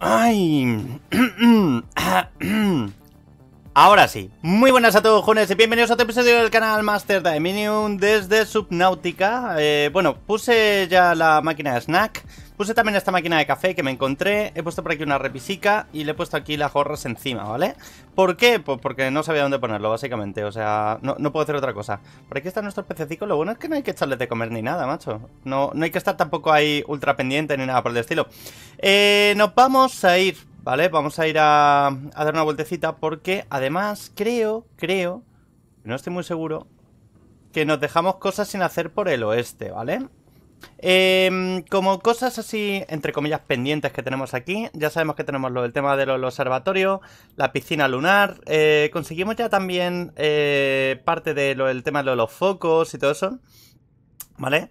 Ay. Ahora sí, muy buenas a todos jóvenes y bienvenidos a otro episodio del canal Master Dominion desde Subnautica eh, Bueno, puse ya la máquina de snack Puse también esta máquina de café que me encontré, he puesto por aquí una repisica y le he puesto aquí las gorras encima, ¿vale? ¿Por qué? Pues porque no sabía dónde ponerlo, básicamente, o sea, no, puedo hacer otra cosa. Por aquí están nuestros pececicos, lo bueno es que no hay que echarles de comer ni nada, macho. No, no hay que estar tampoco ahí ultra pendiente ni nada por el estilo. Eh, nos vamos a ir, ¿vale? Vamos a ir a, a dar una vueltecita porque además creo, creo, no estoy muy seguro, que nos dejamos cosas sin hacer por el oeste, ¿vale? Em, como cosas así, entre comillas, pendientes que tenemos aquí, ya sabemos que tenemos lo, el tema del observatorio, la piscina lunar, eh, conseguimos ya también eh, parte del tema de los focos y todo eso, ¿vale? vale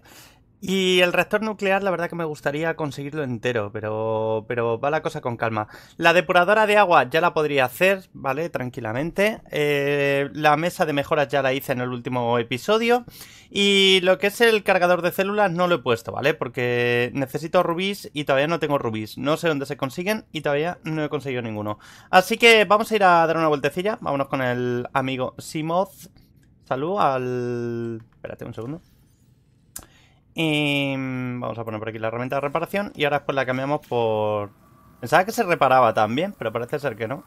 y el reactor nuclear, la verdad que me gustaría conseguirlo entero, pero, pero va la cosa con calma. La depuradora de agua ya la podría hacer, ¿vale? Tranquilamente. Eh, la mesa de mejoras ya la hice en el último episodio. Y lo que es el cargador de células no lo he puesto, ¿vale? Porque necesito rubíes y todavía no tengo rubíes. No sé dónde se consiguen y todavía no he conseguido ninguno. Así que vamos a ir a dar una vueltecilla. Vámonos con el amigo Simoth. Salud al... Espérate un segundo. Y em, vamos a poner por aquí la herramienta de reparación y ahora después la cambiamos por... Pensaba que se reparaba también, pero parece ser que no.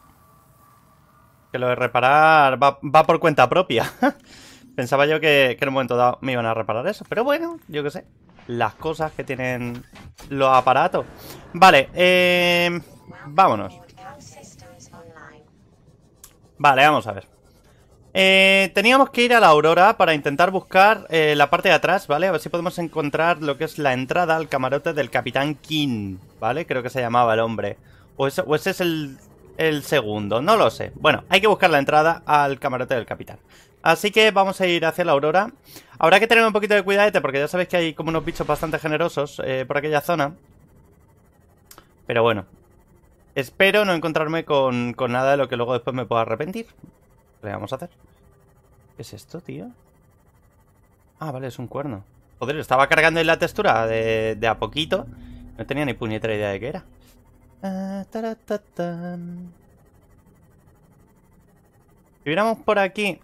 Que lo de reparar va, por cuenta propia. Pensaba yo que, en un momento dado me iban a reparar eso. Pero bueno, yo qué sé. Las cosas que tienen los aparatos. Vale, em, vámonos. Vale, vamos a ver. Eh, teníamos que ir a la Aurora para intentar buscar eh, la parte de atrás, ¿vale? A ver si podemos encontrar lo que es la entrada al camarote del Capitán King, ¿vale? Creo que se llamaba el hombre. O, ese, es el, segundo, no lo sé. Bueno, hay que buscar la entrada al camarote del Capitán. Así que vamos a ir hacia la Aurora. Habrá que tener un poquito de cuidadete porque ya sabéis que hay como unos bichos bastante generosos eh, por aquella zona. Pero bueno. Espero no encontrarme con, con nada de lo que luego después me pueda arrepentir. ¿Le vamos a hacer? ¿Qué es esto, tío? Ah, vale, es un cuerno. Joder, estaba cargando en la textura de, a poquito. No tenía ni puñetera idea de qué era. Ah, si viéramos por aquí...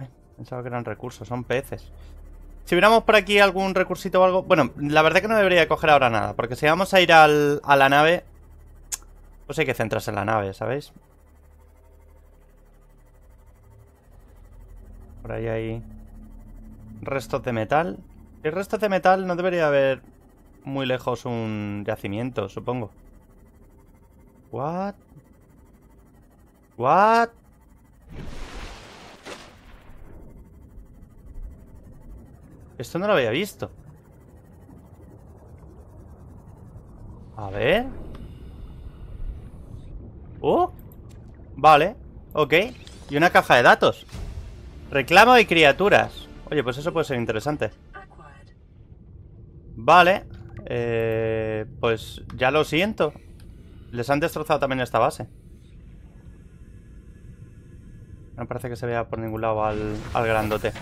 Eh, pensaba que eran recursos, son peces. Si hubiéramos por aquí algún recursito o algo... Bueno, la verdad que no debería coger ahora nada, porque si vamos a ir al, a la nave... Pues hay que centrarse en la nave, ¿sabéis? Por ahí hay restos de metal. El resto de metal no debería haber muy lejos un yacimiento, supongo. What? What? Esto no lo había visto. A ver. ¡Oh! Vale. Ok. Y una caja de datos. Reclamo de criaturas. Oye, pues eso puede ser interesante. Vale. Eh, pues ya lo siento. Les han destrozado también esta base. No parece que se vea por ningún lado al, al grandote.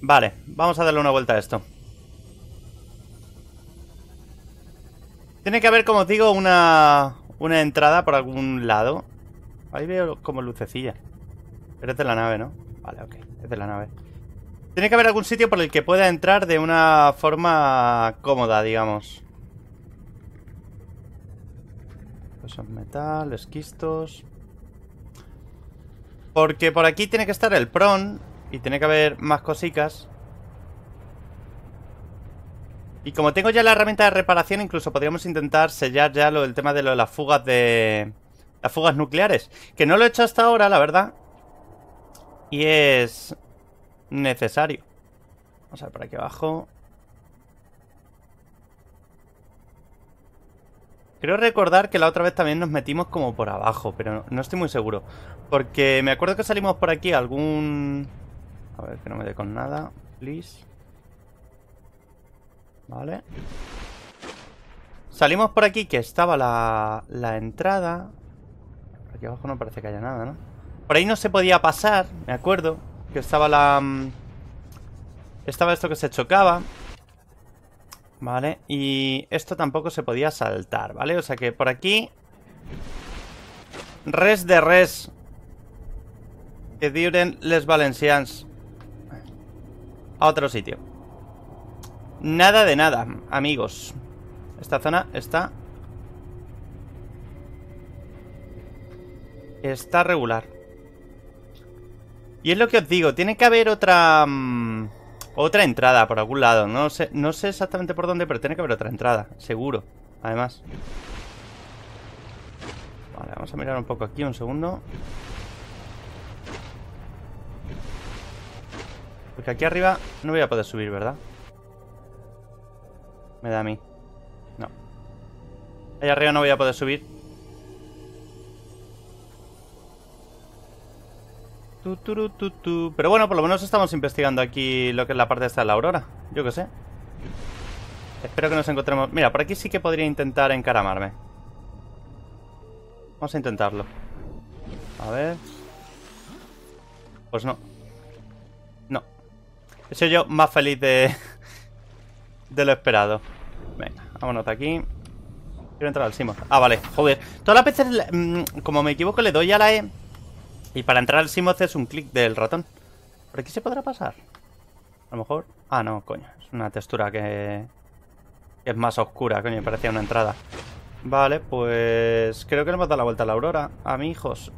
Vale, vamos a darle una vuelta a esto. Tiene que haber, como os digo, una, una entrada por algún lado. Ahí veo como lucecilla. Eres de la nave, ¿no? Vale, ok. Es de la nave. Tiene que haber algún sitio por el que pueda entrar de una forma cómoda, digamos. Cosas pues metal, esquistos. Porque por aquí tiene que estar el pron y tiene que haber más cositas. Y como tengo ya la herramienta de reparación, incluso podríamos intentar sellar ya lo, el tema de, las fugas de... Las fugas nucleares. Que no lo he hecho hasta ahora, la verdad. Y es necesario. Vamos a ver por aquí abajo. Creo recordar que la otra vez también nos metimos como por abajo, pero no estoy muy seguro. Porque me acuerdo que salimos por aquí algún... A ver, que no me dé con nada, please. Vale. Salimos por aquí que estaba la, la entrada. Por aquí abajo no parece que haya nada, ¿no? Por ahí no se podía pasar, me acuerdo. Que estaba la... Mm, estaba esto que se chocaba. Vale, y esto tampoco se podía saltar, ¿vale? O sea que por aquí... Res de res. Que duren les valencians. A otro sitio. Nada de nada, amigos. Esta zona está... Está regular. Y es lo que os digo, tiene que haber otra... Mm, otra entrada por algún lado. No sé, no sé exactamente por dónde, pero tiene que haber otra entrada. Seguro, además. Vale, vamos a mirar un poco aquí, un segundo. Porque aquí arriba no voy a poder subir, ¿verdad? Me da a mí. No. Allá arriba no voy a poder subir. Pero bueno, por lo menos estamos investigando aquí lo que es la parte esta de la aurora. Yo qué sé. Espero que nos encontremos... Mira, por aquí sí que podría intentar encaramarme. Vamos a intentarlo. A ver... Pues no. No. He sido yo más feliz de... de lo esperado. Venga, vámonos de aquí. Quiero entrar al Simo. Ah, vale. Joder. Todas las veces, mm, como me equivoco, le doy a la E... Y para entrar al Simoth es un clic del ratón. ¿Por aquí se podrá pasar? A lo mejor... Ah, no, coño. Es una textura que... es más oscura, coño. parecía una entrada. Vale, pues... Creo que le hemos dado la vuelta a la aurora. A mi hijos.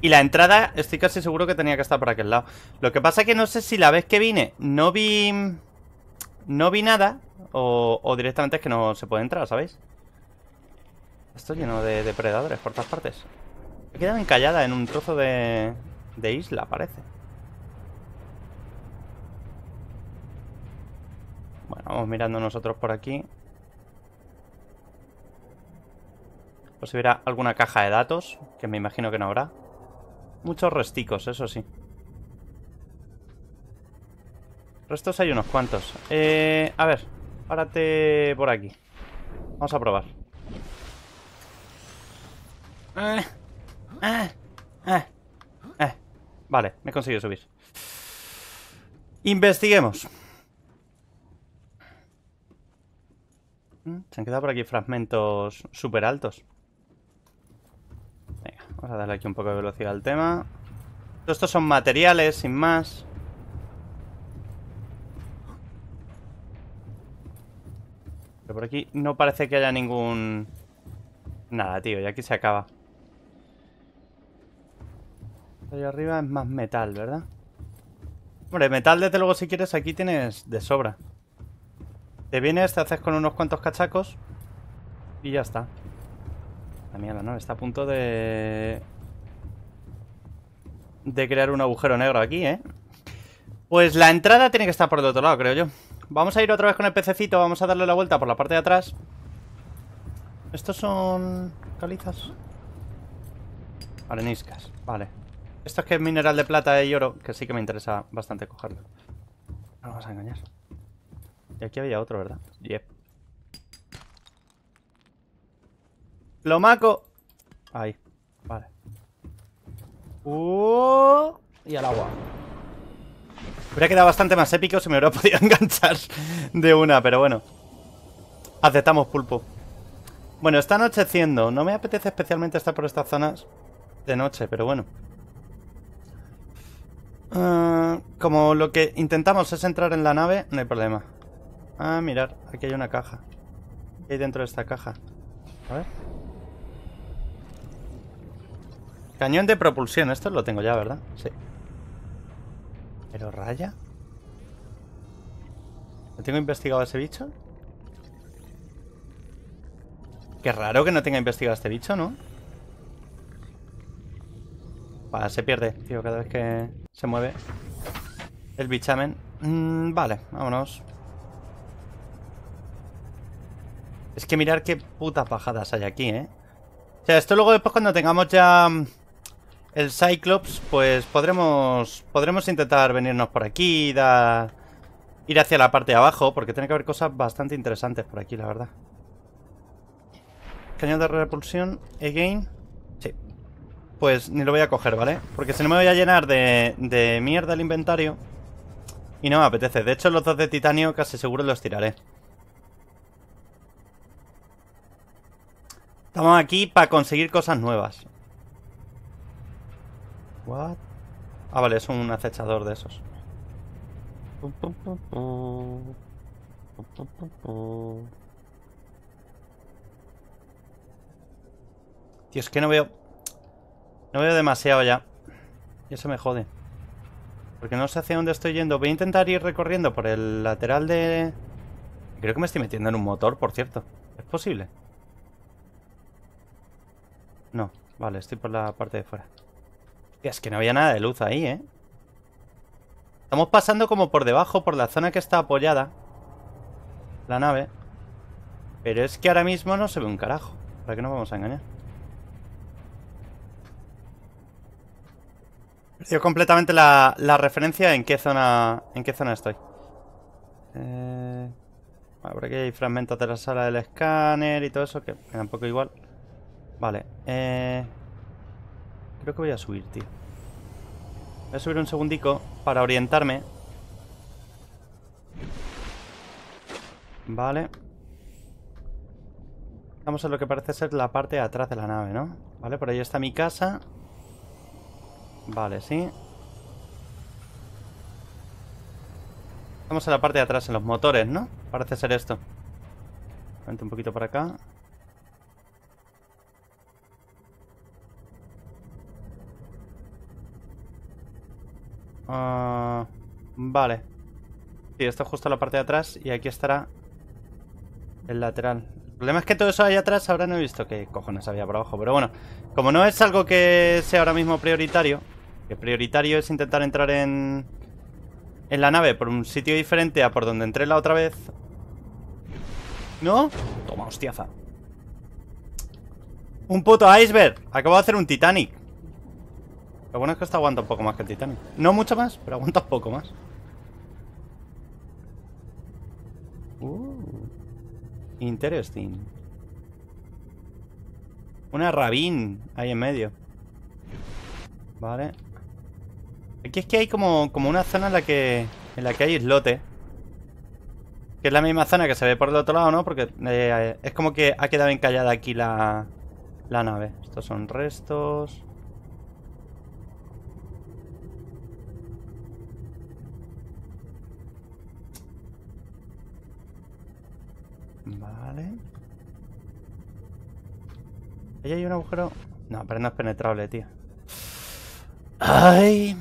Y la entrada, estoy casi seguro que tenía que estar por aquel lado. Lo que pasa es que no sé si la vez que vine no vi... No vi nada. O, directamente es que no se puede entrar, ¿sabéis? Estoy lleno de depredadores por todas partes. He quedado encallada en un trozo de, de isla, parece. Bueno, vamos mirando nosotros por aquí. Pues si hubiera alguna caja de datos, que me imagino que no habrá. Muchos resticos, eso sí. Restos hay unos cuantos. Eh, a ver, párate por aquí. Vamos a probar. Eh. Eh, eh, eh. Vale, me he conseguido subir. Investiguemos. Se han quedado por aquí fragmentos súper altos. Venga, vamos a darle aquí un poco de velocidad al tema. Todos estos son materiales, sin más. Pero por aquí no parece que haya ningún... Nada, tío, y aquí se acaba allá arriba es más metal, ¿verdad? Hombre, metal desde luego si quieres aquí tienes de sobra. Te vienes, te haces con unos cuantos cachacos y ya está. La mierda, ¿no? Está a punto de... De crear un agujero negro aquí, ¿eh? Pues la entrada tiene que estar por el otro lado, creo yo. Vamos a ir otra vez con el pececito, vamos a darle la vuelta por la parte de atrás. Estos son... calizas. Areniscas, vale. Esto es que es mineral de plata y oro, que sí que me interesa bastante cogerlo. No vamos a engañar. Y aquí había otro, ¿verdad? Yep. maco Ahí. Vale. ¡Uh! y al agua. Hubiera quedado bastante más épico si me hubiera podido enganchar de una, pero bueno. Aceptamos pulpo. Bueno, está anocheciendo. No me apetece especialmente estar por estas zonas de noche, pero bueno. Ah, como lo que intentamos es entrar en la nave, no hay problema. Ah, mirar, aquí hay una caja. ¿Qué hay dentro de esta caja? A ver. Cañón de propulsión, esto lo tengo ya, ¿verdad? Sí. ¿Pero raya? ¿No tengo investigado ese bicho? Qué raro que no tenga investigado a este bicho, ¿no? se pierde, tío, cada vez que se mueve el bichamen. Mm, vale, vámonos. Es que mirar qué putas bajadas hay aquí, ¿eh? O sea, esto luego después cuando tengamos ya mm, el Cyclops, pues podremos podremos intentar venirnos por aquí, da ir hacia la parte de abajo, porque tiene que haber cosas bastante interesantes por aquí, la verdad. Cañón de repulsión, again pues ni lo voy a coger, ¿vale? Porque si no me voy a llenar de, de mierda el inventario y no me apetece. De hecho, los dos de titanio casi seguro los tiraré. Estamos aquí para conseguir cosas nuevas. What? Ah, vale, es un acechador de esos. Tío, es que no veo... No veo demasiado ya. Y eso me jode. Porque no sé hacia dónde estoy yendo. Voy a intentar ir recorriendo por el lateral de... Creo que me estoy metiendo en un motor, por cierto. ¿Es posible? No. Vale, estoy por la parte de fuera. Es que no había nada de luz ahí, ¿eh? Estamos pasando como por debajo, por la zona que está apoyada. La nave. Pero es que ahora mismo no se ve un carajo. ¿Para qué nos vamos a engañar? Yo completamente la, referencia en qué zona en qué zona estoy. Eh, por aquí hay fragmentos de la sala del escáner y todo eso, que me da un poco igual. Vale. Eh, creo que voy a subir, tío. Voy a subir un segundico para orientarme. Vale. Estamos en lo que parece ser la parte de atrás de la nave, ¿no? Vale, por ahí está mi casa. Vale, sí. Vamos a la parte de atrás, en los motores, ¿no? Parece ser esto. Vente un poquito por acá. Ah, vale. Sí, esto es justo la parte de atrás y aquí estará el lateral. El problema es que todo eso allá atrás ahora no he visto qué cojones había por abajo. Pero bueno, como no es algo que sea ahora mismo prioritario, que prioritario es intentar entrar en, en la nave por un sitio diferente a por donde entré la otra vez. ¿No? Toma, hostiaza. Un puto iceberg. Acabo de hacer un Titanic. Lo bueno es que esto aguanta un poco más que el Titanic. No mucho más, pero aguanta un poco más. Uh, interesting. Una rabín ahí en medio. Vale. Aquí es que hay como, una zona en la que en la que hay islote. Que es la misma zona que se ve por el otro lado, ¿no? Porque eh, es como que ha quedado encallada aquí la, la nave. Estos son restos. Vale. Ahí hay un agujero... No, pero no es penetrable, tío. ¡Ay!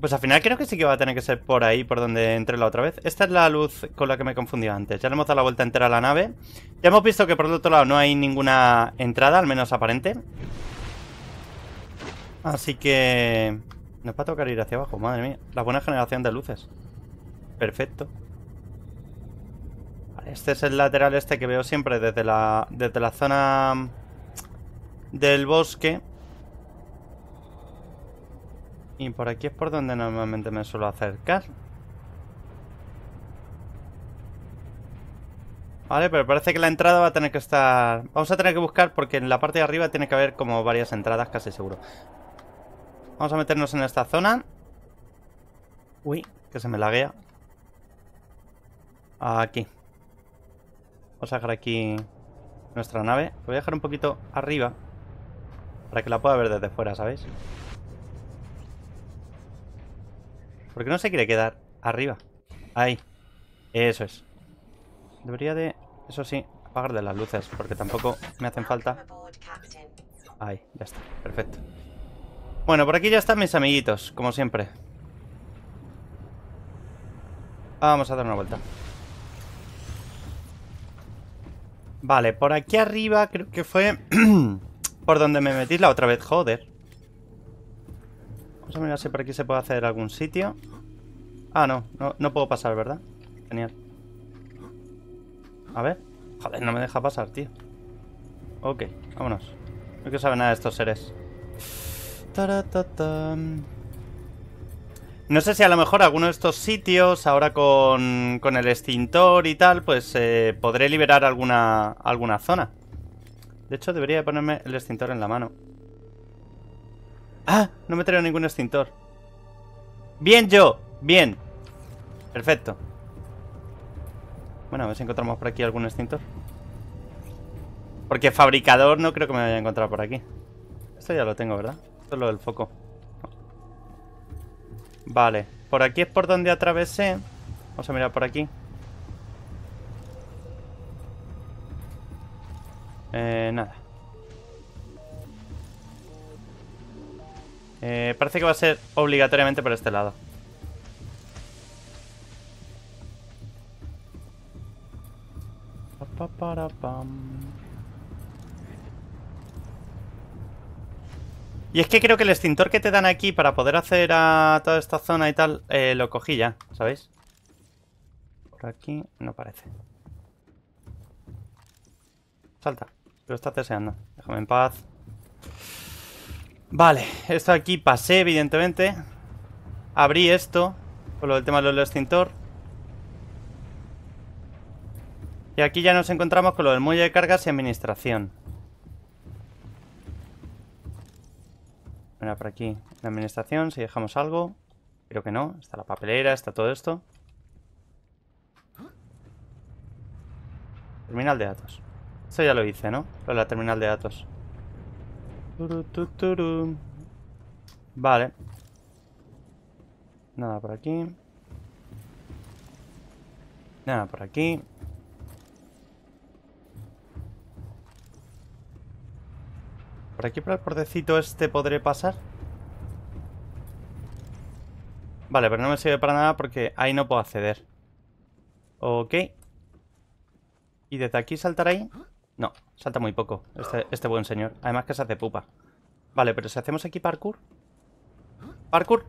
Pues al final creo que sí que va a tener que ser por ahí, por donde entré la otra vez. Esta es la luz con la que me confundí antes. Ya le hemos dado la vuelta entera a la nave. Ya hemos visto que por el otro lado no hay ninguna entrada, al menos aparente. Así que... Nos va a tocar ir hacia abajo, madre mía. La buena generación de luces. Perfecto. este es el lateral este que veo siempre desde la, desde la zona del bosque. Y por aquí es por donde normalmente me suelo acercar. Vale, pero parece que la entrada va a tener que estar... Vamos a tener que buscar porque en la parte de arriba tiene que haber como varias entradas, casi seguro. Vamos a meternos en esta zona. Uy, que se me laguea. Aquí. Vamos a dejar aquí nuestra nave. voy a dejar un poquito arriba para que la pueda ver desde fuera, ¿sabéis? Porque no se quiere quedar arriba? Ahí. Eso es. Debería de... Eso sí, apagar de las luces, porque tampoco me hacen falta. Ahí, ya está. Perfecto. Bueno, por aquí ya están mis amiguitos, como siempre. Vamos a dar una vuelta. Vale, por aquí arriba creo que fue... por donde me metí la otra vez, joder. Vamos pues a mirar si por aquí se puede hacer algún sitio. Ah, no, no, puedo pasar, ¿verdad? Genial. A ver. Joder, no me deja pasar, tío. Ok, vámonos. No quiero saber nada de estos seres. No sé si a lo mejor alguno de estos sitios, ahora con, con el extintor y tal, pues eh, podré liberar alguna, alguna zona. De hecho, debería ponerme el extintor en la mano. ¡Ah! No me traigo ningún extintor. ¡Bien, yo! ¡Bien! Perfecto. Bueno, a ver si encontramos por aquí algún extintor. Porque fabricador no creo que me haya a encontrar por aquí. Esto ya lo tengo, ¿verdad? Esto es lo del foco. Vale. Por aquí es por donde atravesé. Vamos a mirar por aquí. Eh, nada. Eh, parece que va a ser obligatoriamente por este lado. Y es que creo que el extintor que te dan aquí para poder hacer a toda esta zona y tal, eh, lo cogí ya, ¿sabéis? Por aquí no parece. Salta, lo está deseando. Déjame en paz. Vale, esto aquí pasé, evidentemente. Abrí esto, con lo del tema del extintor. Y aquí ya nos encontramos con lo del muelle de cargas y administración. Mira, por aquí. La administración, si dejamos algo. Creo que no. Está la papelera, está todo esto. Terminal de datos. Esto ya lo hice, ¿no? Lo de la terminal de datos. Vale. Nada por aquí. Nada por aquí. ¿Por aquí por el portecito este podré pasar? Vale, pero no me sirve para nada porque ahí no puedo acceder. Ok. ¿Y desde aquí saltar ahí? Salta muy poco, este, este, buen señor. Además que se hace pupa. Vale, pero si hacemos aquí parkour... ¡Parkour!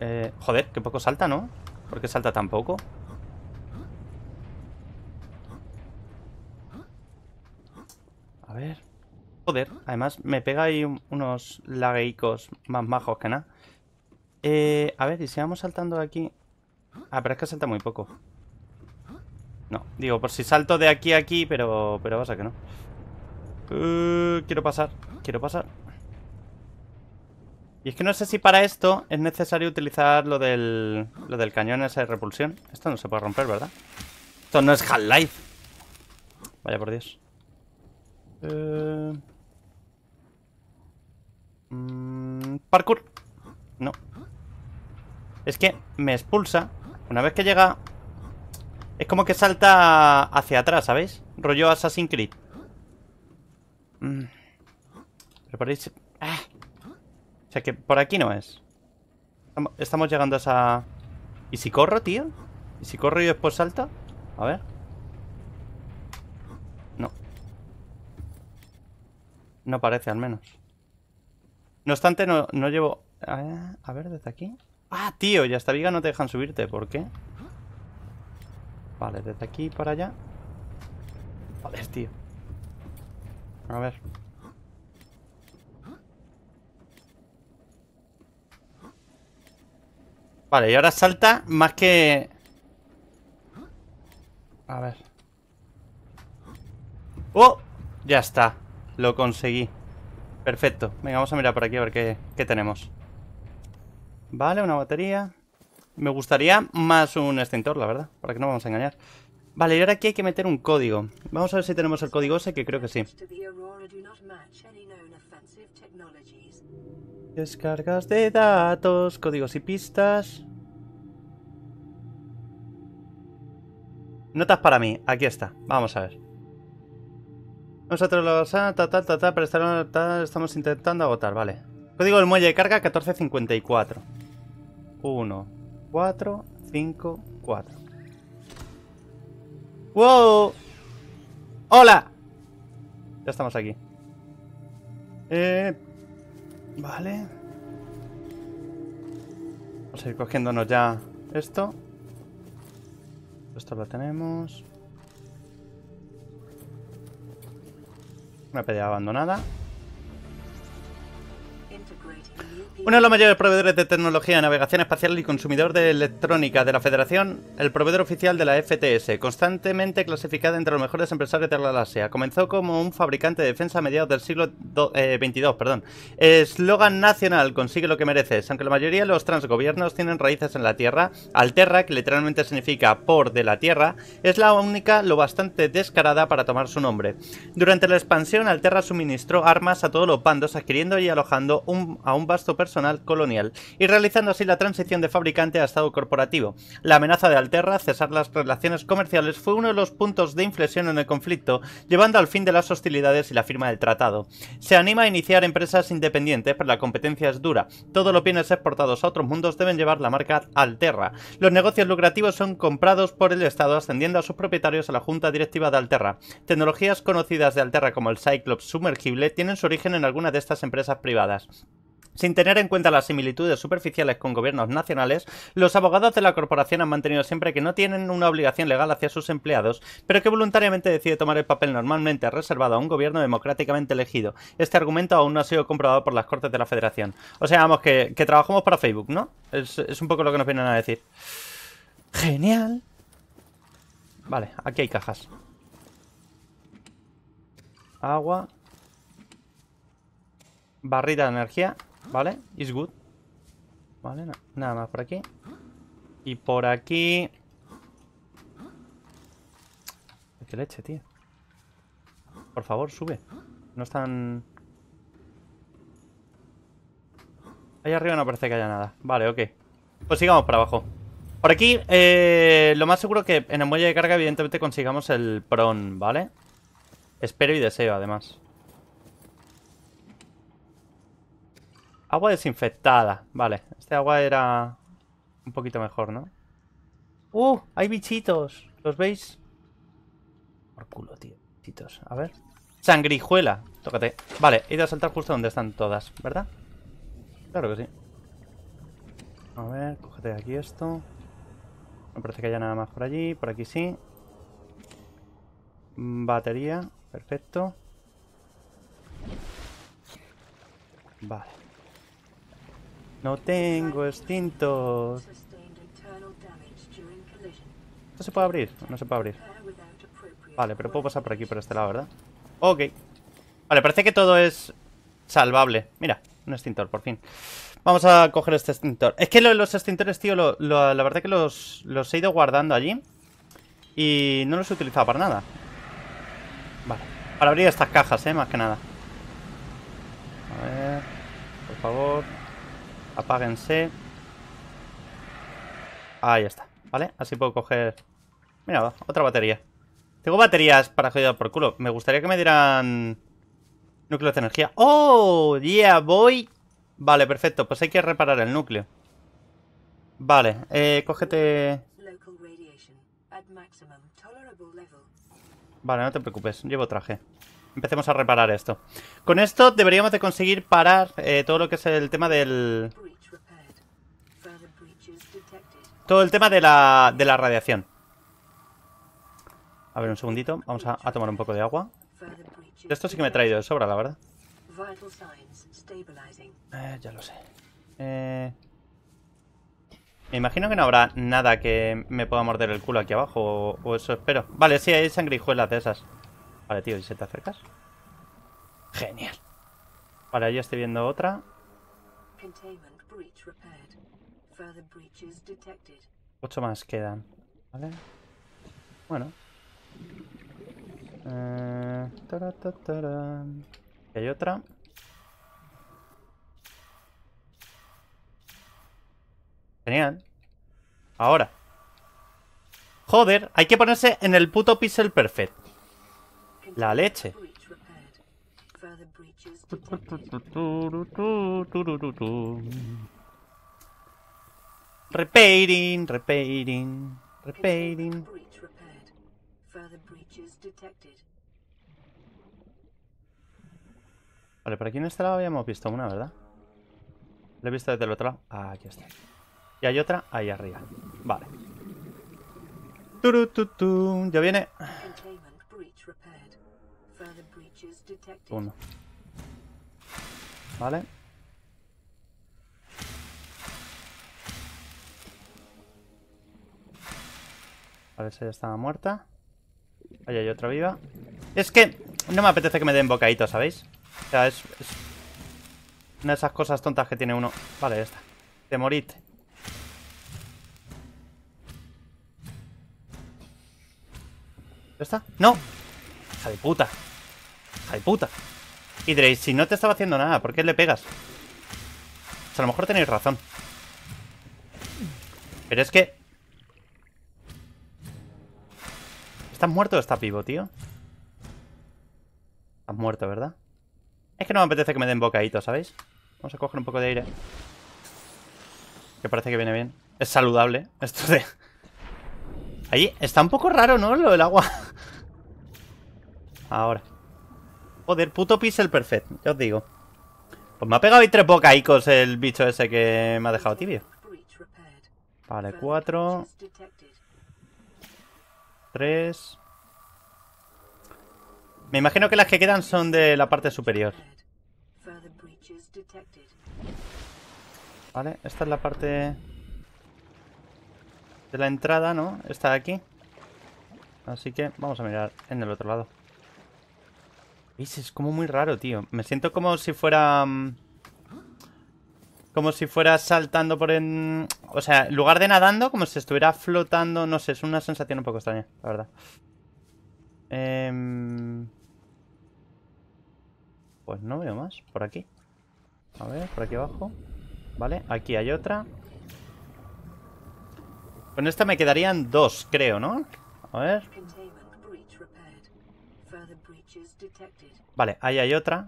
Eh, joder, que poco salta, ¿no? ¿Por qué salta tan poco? A ver... Joder, además me pega ahí unos lagueicos más majos que nada. Eh, a ver, y si vamos saltando aquí... Ah, pero es que salta muy poco. No, digo, por si salto de aquí a aquí, pero, pero pasa que no. Uh, quiero pasar, quiero pasar. Y es que no sé si para esto es necesario utilizar lo del, lo del cañón esa de repulsión. Esto no se puede romper, ¿verdad? Esto no es Half-Life. Vaya por Dios. Eh, mm, parkour. No. Es que me expulsa. Una vez que llega es como que salta hacia atrás, ¿sabéis? Rollo Assassin's Creed. Pero mm. ah. O sea que por aquí no es. Estamos llegando a esa... ¿Y si corro, tío? ¿Y si corro y después salta? A ver. No. No parece, al menos. No obstante, no, llevo... A ver, desde aquí. Ah, tío, ya hasta viga no te dejan subirte. ¿Por qué? Vale, desde aquí para allá. Joder, tío. A ver. Vale, y ahora salta más que... A ver. ¡Oh! Ya está. Lo conseguí. Perfecto. Venga, vamos a mirar por aquí a ver qué, qué tenemos. Vale, una batería. Me gustaría más un extintor, la verdad, para que no vamos a engañar. Vale, y ahora aquí hay que meter un código. Vamos a ver si tenemos el código ese, que creo que sí. Descargas de datos, códigos y pistas. Notas para mí, aquí está, vamos a ver. Nosotros los... Ah, ta, ta, ta, pero estamos intentando agotar, vale. Código del muelle de carga 1454. 1, 4, 5, 4. ¡Wow! ¡Hola! Ya estamos aquí. Eh, vale. Vamos a ir cogiéndonos ya esto. Esto lo tenemos. Una pelea abandonada. Uno de los mayores proveedores de tecnología, navegación espacial y consumidor de electrónica de la Federación, el proveedor oficial de la FTS, constantemente clasificada entre los mejores empresarios de la galaxia, comenzó como un fabricante de defensa a mediados del siglo XXII. Eh, perdón. Eslogan nacional, consigue lo que mereces. Aunque la mayoría de los transgobiernos tienen raíces en la Tierra, Alterra, que literalmente significa por de la Tierra, es la única lo bastante descarada para tomar su nombre. Durante la expansión, Alterra suministró armas a todos los bandos, adquiriendo y alojando un, a un vasto personal personal colonial y realizando así la transición de fabricante a estado corporativo. La amenaza de Alterra cesar las relaciones comerciales fue uno de los puntos de inflexión en el conflicto, llevando al fin de las hostilidades y la firma del tratado. Se anima a iniciar empresas independientes, pero la competencia es dura. Todos los bienes exportados a otros mundos deben llevar la marca Alterra. Los negocios lucrativos son comprados por el Estado, ascendiendo a sus propietarios a la junta directiva de Alterra. Tecnologías conocidas de Alterra como el Cyclops sumergible tienen su origen en algunas de estas empresas privadas. Sin tener en cuenta las similitudes superficiales con gobiernos nacionales, los abogados de la corporación han mantenido siempre que no tienen una obligación legal hacia sus empleados, pero que voluntariamente decide tomar el papel normalmente reservado a un gobierno democráticamente elegido. Este argumento aún no ha sido comprobado por las Cortes de la Federación. O sea, vamos, que, trabajamos para Facebook, ¿no? Es, es un poco lo que nos vienen a decir. Genial. Vale, aquí hay cajas. Agua. Barrita de energía. Vale, is good. Vale, nada más por aquí. Y por aquí... ¡Qué leche, tío! Por favor, sube. No están... Ahí arriba no parece que haya nada. Vale, ok. Pues sigamos para abajo. Por aquí, eh, lo más seguro que en el muelle de carga evidentemente consigamos el prón, ¿vale? Espero y deseo, además. Agua desinfectada. Vale, este agua era un poquito mejor, ¿no? ¡Uh! Hay bichitos. ¿Los veis? Por culo, tío. Bichitos. A ver. Sangrijuela. Tócate. Vale, he ido a saltar justo donde están todas, ¿verdad? Claro que sí. A ver, cógete aquí esto. No parece que haya nada más por allí. Por aquí sí. Batería. Perfecto. Vale. No tengo extintor ¿Esto se puede abrir? No se puede abrir. Vale, pero puedo pasar por aquí, por este lado, ¿verdad? Ok. Vale, parece que todo es salvable. Mira, un extintor, por fin. Vamos a coger este extintor. Es que los extintores, tío, la verdad que los, los he ido guardando allí. Y no los he utilizado para nada. Vale. Para abrir estas cajas, ¿eh? Más que nada. A ver. Por favor. Apáguense. Ahí está, ¿vale? Así puedo coger... Mira, otra batería. Tengo baterías para joder por culo. Me gustaría que me dieran... Núcleos de energía. ¡Oh! ¡Yeah, voy! Vale, perfecto. Pues hay que reparar el núcleo. Vale, eh, cógete... Vale, no te preocupes. Llevo traje empecemos a reparar esto. Con esto deberíamos de conseguir parar eh, todo lo que es el tema del... Todo el tema de la, de la radiación. A ver, un segundito. Vamos a, tomar un poco de agua. esto sí que me he traído de sobra, la verdad. Eh, ya lo sé. Eh... Me imagino que no habrá nada que me pueda morder el culo aquí abajo, o, eso espero. Vale, sí, hay sangrijuelas de esas. Vale, tío, ¿y se te acercas? Genial. Vale, yo estoy viendo otra. Ocho más quedan. Vale. Bueno. Eh, Aquí hay otra. Genial. Ahora. Joder, hay que ponerse en el puto pixel perfecto. La leche. Repairing, repairing, repairing. Vale, por aquí en este lado habíamos visto una, ¿verdad? La he visto desde el otro lado. Ah, aquí está. Y hay otra ahí arriba. Vale. Turututum. Ya viene. Uno. Vale. Vale, esa ya estaba muerta. Ahí hay otra viva. Es que no me apetece que me den bocaditos, ¿sabéis? O sea, es, una de esas cosas tontas que tiene uno. Vale, ya está. Te ¿Ya está? ¡No! ¡Hija de puta! ¡Hija puta! Y si no te estaba haciendo nada, ¿por qué le pegas? O pues a lo mejor tenéis razón. Pero es que... ¿Estás muerto o está vivo, tío? Estás muerto, ¿verdad? Es que no me apetece que me den bocaíto, ¿sabéis? Vamos a coger un poco de aire. Que parece que viene bien. Es saludable esto de... Ahí está un poco raro, ¿no? Lo del agua. Ahora. Joder, puto pixel perfect, ya os digo. Pues me ha pegado ahí tres bocaicos el bicho ese que me ha dejado tibio. Vale, cuatro. Tres. Me imagino que las que quedan son de la parte superior. Vale, esta es la parte de la entrada, ¿no? Esta de aquí. Así que vamos a mirar en el otro lado. Es como muy raro, tío. Me siento como si fuera... Mm, como si fuera saltando por en... O sea, en lugar de nadando, como si estuviera flotando. No sé, es una sensación un poco extraña, la verdad. Em, pues no veo más. Por aquí. A ver, por aquí abajo. Vale, aquí hay otra. Con esta me quedarían dos, creo, ¿no? A ver. Vale, ahí hay otra.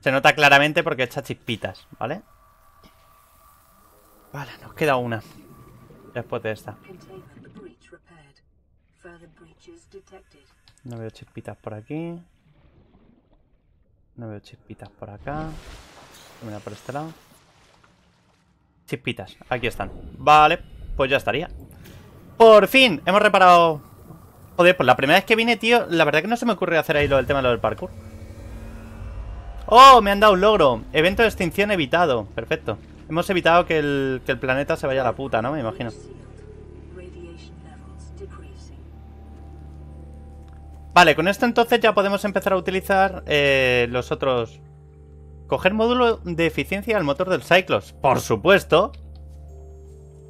Se nota claramente porque echa chispitas, ¿vale? Vale, nos queda una. Después de esta. No veo chispitas por aquí. No veo chispitas por acá. Una por este lado. Chispitas, aquí están. Vale, pues ya estaría. Por fin, hemos reparado Joder, pues la primera vez que vine, tío, la verdad que no se me ocurre hacer ahí lo del tema del parkour. ¡Oh! Me han dado un logro. Evento de extinción evitado. Perfecto. Hemos evitado que el, planeta se vaya a la puta, ¿no? Me imagino. Vale, con esto entonces ya podemos empezar a utilizar eh, los otros... Coger módulo de eficiencia al motor del Cyclops. Por supuesto.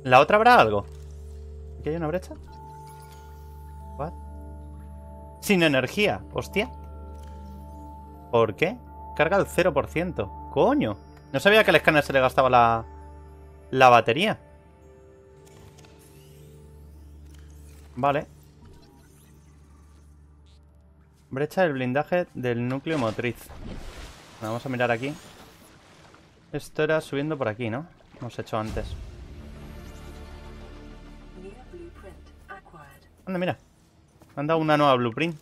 ¿La otra habrá algo? ¿Aquí hay una brecha? Sin energía, hostia. ¿Por qué? Carga al 0%. Coño. No sabía que al escáner se le gastaba la, la batería. Vale. Brecha del blindaje del núcleo motriz. Vamos a mirar aquí. Esto era subiendo por aquí, ¿no? Hemos hecho antes. Anda, mira. Me han dado una nueva blueprint.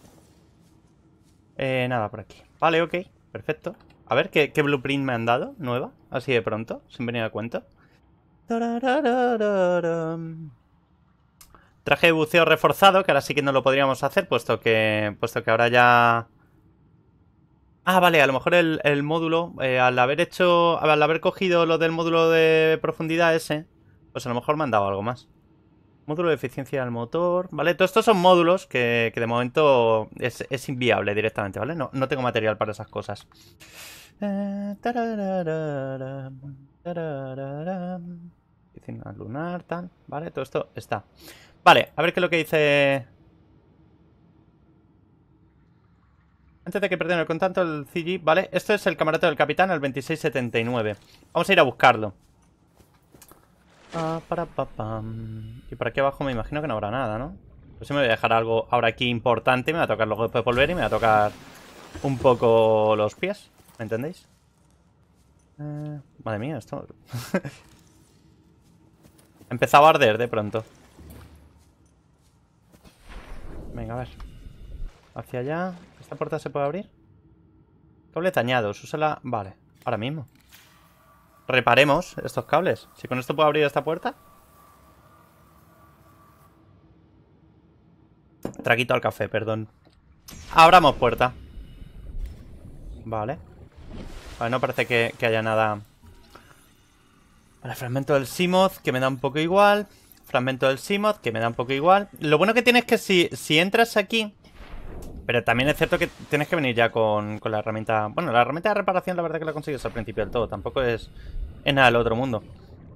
Eh, nada, por aquí. Vale, ok. Perfecto. A ver, ¿qué, blueprint me han dado? ¿Nueva? Así de pronto, sin venir a cuento. Traje de buceo reforzado, que ahora sí que no lo podríamos hacer, puesto que, puesto que ahora ya... Ah, vale, a lo mejor el, módulo, eh, al haber hecho, al haber cogido lo del módulo de profundidad ese, pues a lo mejor me han dado algo más. Módulo de eficiencia del motor, ¿vale? Todos estos son módulos que, que de momento es, es, inviable directamente, ¿vale? No, no tengo material para esas cosas. Eh, lunar, tal, ¿vale? Todo esto está. Vale, a ver qué es lo que dice... Antes de que perdiera el contacto, el CG, ¿vale? Esto es el camarote del capitán, el 2679. Vamos a ir a buscarlo para, pa, Y por aquí abajo me imagino que no habrá nada, ¿no? Pues si me voy a dejar algo ahora aquí importante. Me va a tocar luego después volver y me va a tocar un poco los pies. ¿Me entendéis? Eh, madre mía, esto... Empezaba a arder de pronto. Venga, a ver. Hacia allá. ¿Esta puerta se puede abrir? Doble tañados. Úsala... Vale. Ahora mismo. Reparemos estos cables. Si con esto puedo abrir esta puerta. Traquito al café, perdón. Abramos puerta. Vale. no parece que, haya nada... Vale, fragmento del Simoth, que me da un poco igual. Fragmento del Simoth, que me da un poco igual. Lo bueno que tiene es que si, si entras aquí... Pero también es cierto que tienes que venir ya con, la herramienta... Bueno, la herramienta de reparación la verdad que la consigues al principio del todo. Tampoco es, en nada del otro mundo.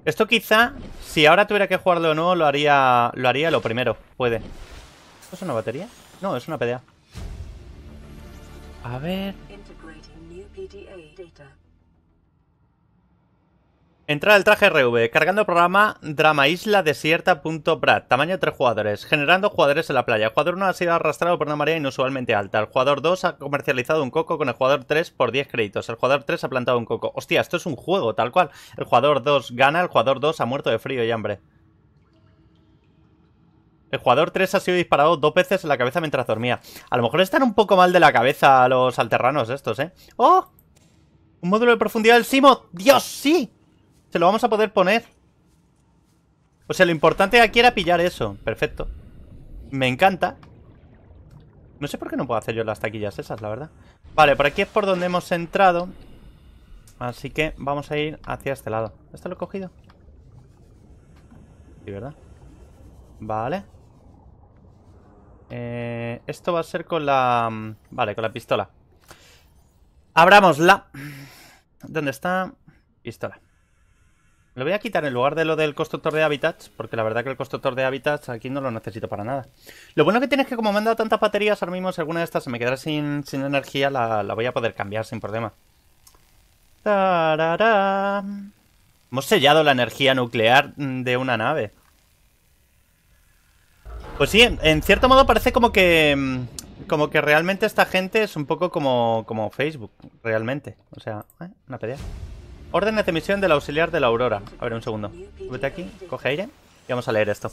Esto quizá, si ahora tuviera que jugarlo o no, lo haría lo haría lo primero. Puede. ¿Esto es una batería? No, es una PDA. A ver... Entrar al traje RV, cargando programa Drama Isla Prat, tamaño 3 jugadores, generando jugadores en la playa. El jugador 1 ha sido arrastrado por una marea inusualmente alta. El jugador 2 ha comercializado un coco con el jugador 3 por 10 créditos. El jugador 3 ha plantado un coco. Hostia, esto es un juego, tal cual. El jugador 2 gana, el jugador 2 ha muerto de frío y hambre. El jugador 3 ha sido disparado dos veces en la cabeza mientras dormía. A lo mejor están un poco mal de la cabeza los alterranos estos, ¿eh? ¡Oh! Un módulo de profundidad del Simo. ¡Dios, sí! Se lo vamos a poder poner. O sea, lo importante aquí era pillar eso. Perfecto. Me encanta. No sé por qué no puedo hacer yo las taquillas esas, la verdad. Vale, por aquí es por donde hemos entrado. Así que vamos a ir hacia este lado. ¿Esto lo he cogido? Sí, ¿verdad? Vale. Eh, esto va a ser con la... Mm, vale, con la pistola. Abramosla. ¿Dónde está? Pistola. Lo voy a quitar en lugar de lo del constructor de hábitats, porque la verdad que el constructor de hábitats aquí no lo necesito para nada. Lo bueno que tiene es que como me han dado tantas baterías, ahora mismo si alguna de estas se me quedará sin, energía, la, voy a poder cambiar sin problema. Hemos sellado la energía nuclear de una nave. Pues sí, en, cierto modo parece como que... Mm, como que realmente esta gente es un poco como, Facebook, realmente. O sea, eh, una pelea. Órdenes de misión del auxiliar de la Aurora. A ver, un segundo. Vete aquí, coge aire y vamos a leer esto.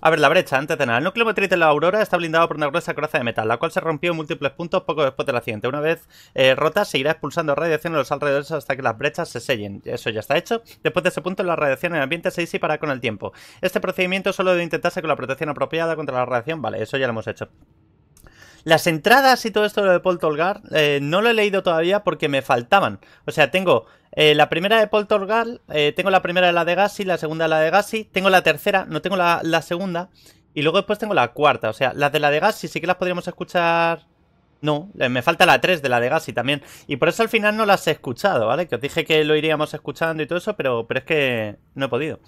A ver, la brecha, antes de nada. El núcleo motriz de la Aurora está blindado por una gruesa coraza de metal, la cual se rompió en múltiples puntos poco después del accidente. Una vez eh, rota, rota, irá expulsando radiación en los alrededores hasta que las brechas se sellen. Eso ya está hecho. Después de ese punto, la radiación en el ambiente se disipará con el tiempo. Este procedimiento solo debe intentarse con la protección apropiada contra la radiación. Vale, eso ya lo hemos hecho. Las entradas y todo esto de Paul Tolgar eh, no lo he leído todavía porque me faltaban. O sea, tengo eh, la primera de Paul Tolgar, eh, tengo la primera de la de Gassi, la segunda de la de Gassi, tengo la tercera, no tengo la, segunda. Y luego después tengo la cuarta. O sea, las de la de Gassi sí que las podríamos escuchar. No, me falta la 3 de la de Gassi también. Y por eso al final no las he escuchado, ¿vale? Que os dije que lo iríamos escuchando y todo eso, pero, pero es que no he podido.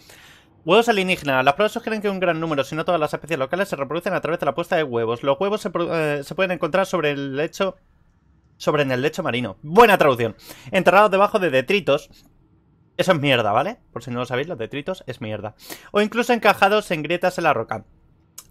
Huevos alienígenas. Las pruebas sugieren que un gran número, si no todas las especies locales, se reproducen a través de la puesta de huevos. Los huevos se, eh, se pueden encontrar sobre el lecho. Sobre en el lecho marino. Buena traducción. Enterrados debajo de detritos. Eso es mierda, ¿vale? Por si no lo sabéis, los detritos es mierda. O incluso encajados en grietas en la roca.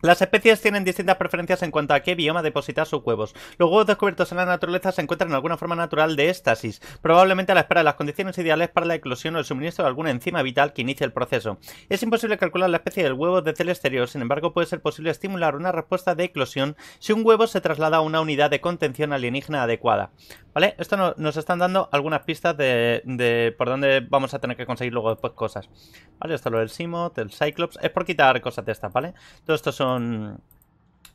Las especies tienen distintas preferencias en cuanto a qué bioma depositar sus huevos. Los huevos descubiertos en la naturaleza se encuentran en alguna forma natural de éstasis, probablemente a la espera de las condiciones ideales para la eclosión o el suministro de alguna enzima vital que inicie el proceso. Es imposible calcular la especie del huevo desde el exterior, sin embargo puede ser posible estimular una respuesta de eclosión si un huevo se traslada a una unidad de contención alienígena adecuada. ¿Vale? Esto nos están dando algunas pistas de, por dónde vamos a tener que conseguir luego después cosas. ¿Vale? Esto lo del Simoth, el Cyclops, es por quitar cosas de estas, ¿vale? Todo esto son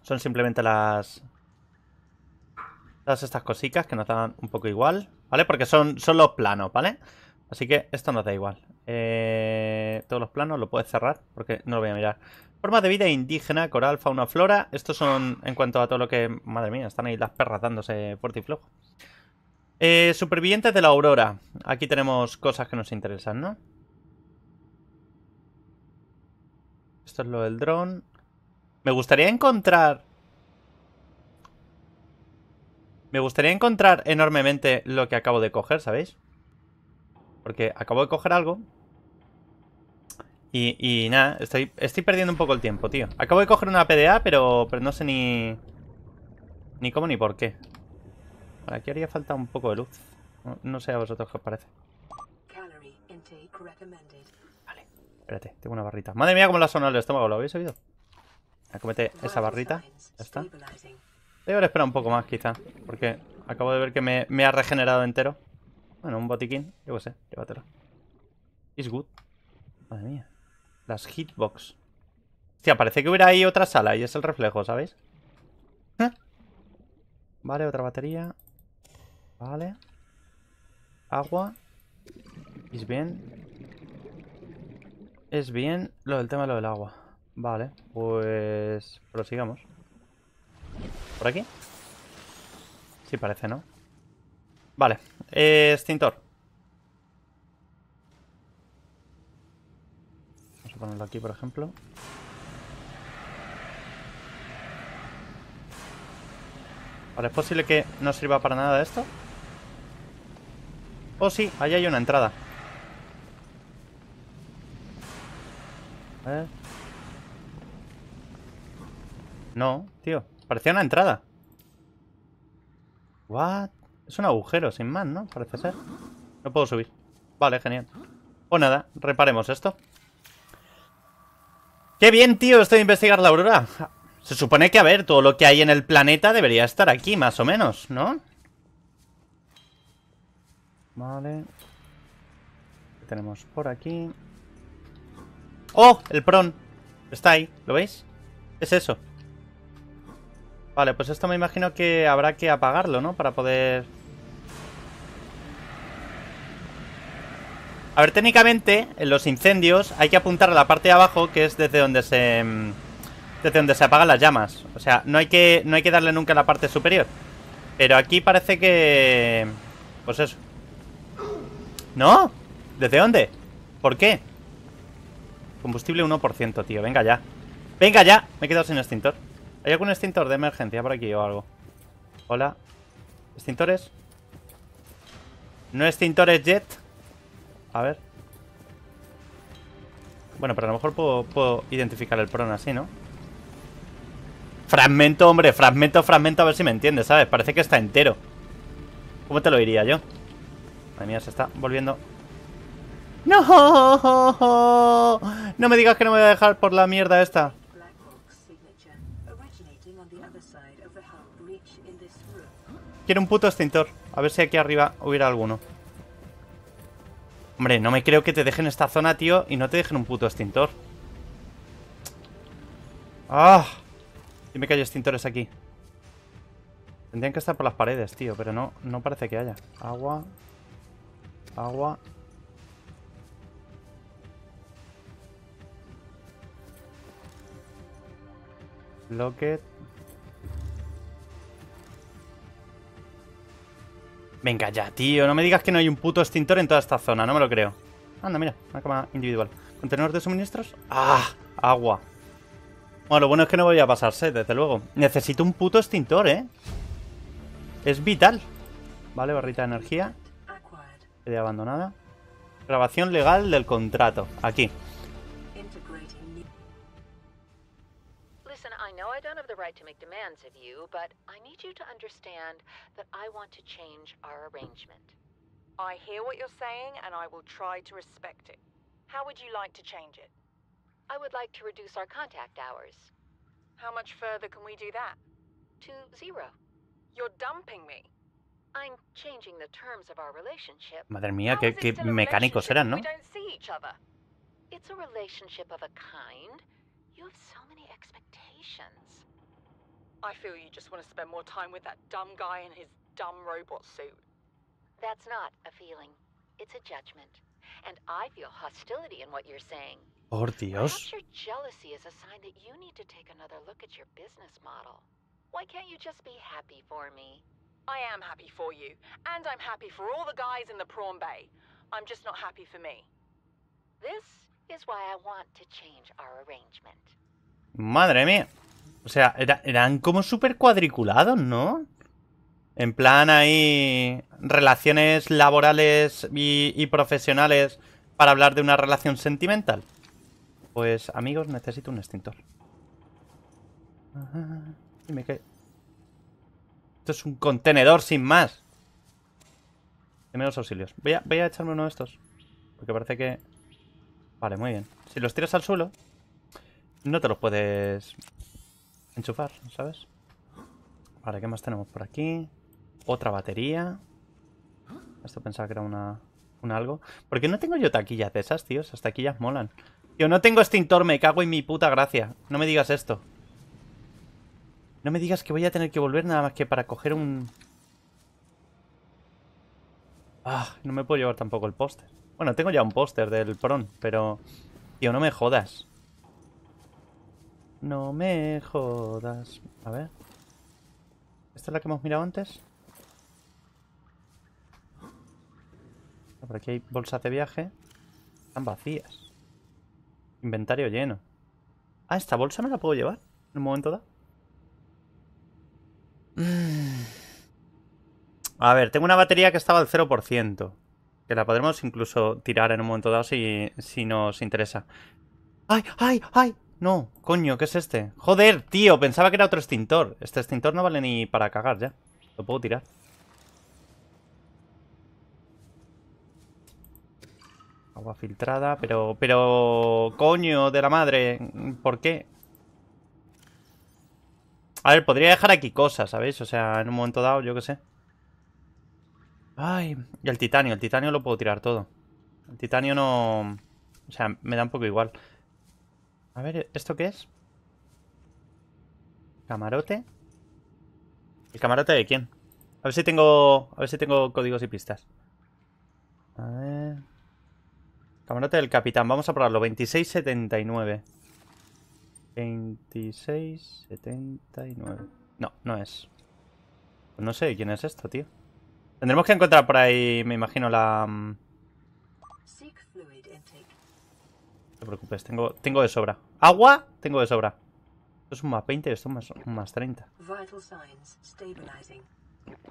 son simplemente las todas estas cositas que nos dan un poco igual, ¿vale? Porque son, son los planos, ¿vale? Así que esto nos da igual. Eh, todos los planos lo puedes cerrar porque no lo voy a mirar. Formas de vida indígena, coral, fauna, flora. Estos son en cuanto a todo lo que... Madre mía, están ahí las perras dándose fuerte y flojo. Eh, supervivientes de la aurora. Aquí tenemos cosas que nos interesan, ¿no? Esto es lo del dron. Me gustaría encontrar... Me gustaría encontrar enormemente lo que acabo de coger, ¿sabéis? Porque acabo de coger algo. Y, nada, estoy, perdiendo un poco el tiempo, tío. Acabo de coger una PDA, pero, pero no sé ni... Ni cómo ni por qué. aquí haría falta un poco de luz. No, sé a vosotros qué os parece. Vale, espérate, tengo una barrita. Madre mía, cómo la ha sonado el estómago, ¿lo habéis oído? comete esa barrita. Ya está. Debo esperar un poco más, quizá. Porque acabo de ver que me, ha regenerado entero. Bueno, un botiquín. Yo qué sé, llévatelo. Is good. Madre mía. Las hitbox. Hostia, parece que hubiera ahí otra sala y es el reflejo, ¿sabéis? ¿Eh? Vale, otra batería. Vale. Agua. Es bien. Es bien. Lo del tema lo del agua. Vale, pues prosigamos. ¿Por aquí? Sí parece, ¿no? Vale, extintor. Vamos a ponerlo aquí, por ejemplo. Vale, ¿es posible que no sirva para nada esto? Oh, sí, ahí hay una entrada. A ver... No, tío. Parecía una entrada. What? Es un agujero, sin más, ¿no? Parece ser. No puedo subir. Vale, genial. Pues nada, reparemos esto. ¡Qué bien, tío! Estoy a investigar la aurora. Se supone que, a ver, todo lo que hay en el planeta debería estar aquí, más o menos, ¿no? Vale. tenemos por aquí? ¡Oh! El pron. Está ahí, ¿lo veis? Es eso. Vale, pues esto me imagino que habrá que apagarlo, ¿no? Para poder... A ver, técnicamente, en los incendios hay que apuntar a la parte de abajo, que es desde donde se... Mm, desde donde se apagan las llamas. O sea, no hay que, no hay que darle nunca a la parte superior. Pero aquí parece que... Pues eso. ¿No? ¿Desde dónde? ¿Por qué? Combustible 1%, tío. Venga ya. Venga ya. Me he quedado sin extintor. ¿Hay algún extintor de emergencia por aquí o algo? Hola. ¿Extintores? ¿No extintores jet? A ver. Bueno, pero a lo mejor puedo, puedo identificar el prono así, ¿no? Fragmento, hombre, fragmento, fragmento, a ver si me entiendes, ¿sabes? Parece que está entero. ¿Cómo te lo diría yo? Madre mía, se está volviendo... ¡No! No me digas que no me voy a dejar por la mierda esta. Quiero un puto extintor. A ver si aquí arriba hubiera alguno. Hombre, no me creo que te dejen esta zona, tío, y no te dejen un puto extintor. ¡Ah! Dime que hay extintores aquí. Tendrían que estar por las paredes, tío, pero no, no parece que haya. Agua. Agua. Locket. Venga ya, tío. No me digas que no hay un puto extintor en toda esta zona. No me lo creo. Anda, mira. Una cama individual. ¿Contenedor de suministros? ¡Ah! Agua. Bueno, lo bueno es que no voy a pasarse, desde luego. Necesito un puto extintor, ¿eh? Es vital. Vale, barrita de energía. De abandonada. Grabación legal del contrato. Aquí. the right to make demands of you, but I need you to understand that I want to change our arrangement. I hear what you're saying, and I will try to respect it. How would you like to change it? I would like to reduce our contact hours. How much further can we do that? To zero. You're dumping me. I'm changing the terms of our relationship. Madre mía, qué, qué mecánicos eran, ¿no? We don't see each other. It's a relationship of a kind. You have so many expectations. I feel you just want to spend more time with that dumb guy in his dumb robot suit. That's not a feeling. It's a judgment. And I feel hostility in what you're saying. Por Dios. Perhaps your jealousy is a sign that you need to take another look at your business model. Why can't you just be happy for me? I am happy for you, and I'm happy for all the guys in the prawn bay. I'm just not happy for me. This is why I want to change our arrangement. Madre mía. O sea, eran como súper cuadriculados, ¿no? En plan, ahí relaciones laborales y, profesionales para hablar de una relación sentimental. Pues, amigos, necesito un extintor. dime Esto es un contenedor sin más. Deme los auxilios. Voy a, voy a echarme uno de estos. Porque parece que... Vale, muy bien. Si los tiras al suelo, no te los puedes enchufar, ¿sabes? Vale, ¿qué más tenemos por aquí? Otra batería. Esto pensaba que era una, Un algo. ¿Por qué no tengo yo taquillas de esas, Hasta aquí taquillas molan. Yo no tengo extintor, me cago en mi puta gracia. No me digas esto. No me digas que voy a tener que volver nada más que para coger un... Ah, no me puedo llevar tampoco el póster. Bueno, tengo ya un póster del pron, pero... Tío, no me jodas. No me jodas. A ver. ¿Esta es la que hemos mirado antes? Por aquí hay bolsas de viaje. Están vacías. Inventario lleno. Ah, esta bolsa me la puedo llevar. En un momento dado. A ver, tengo una batería que estaba al 0%. Que la podremos incluso tirar en un momento dado si, si nos interesa. ¡Ay, ay, ay! No, coño, ¿qué es este? Joder, tío, pensaba que era otro extintor Este extintor no vale ni para cagar ya Lo puedo tirar Agua filtrada, pero... Pero... Coño de la madre ¿Por qué? A ver, podría dejar aquí cosas, ¿sabéis? O sea, en un momento dado, yo qué sé Ay, y el titanio, el titanio lo puedo tirar todo El titanio no... O sea, me da un poco igual a ver, ¿esto qué es? ¿Camarote? ¿El camarote de quién? A ver si tengo. A ver si tengo códigos y pistas. A ver. Camarote del capitán. Vamos a probarlo. 2679. 2679. No, no es. Pues no sé quién es esto, tío. Tendremos que encontrar por ahí, me imagino, la. Mm, te preocupes, tengo, tengo de sobra. ¿Agua? Tengo de sobra. Esto es un más 20 y esto es más, un más 30.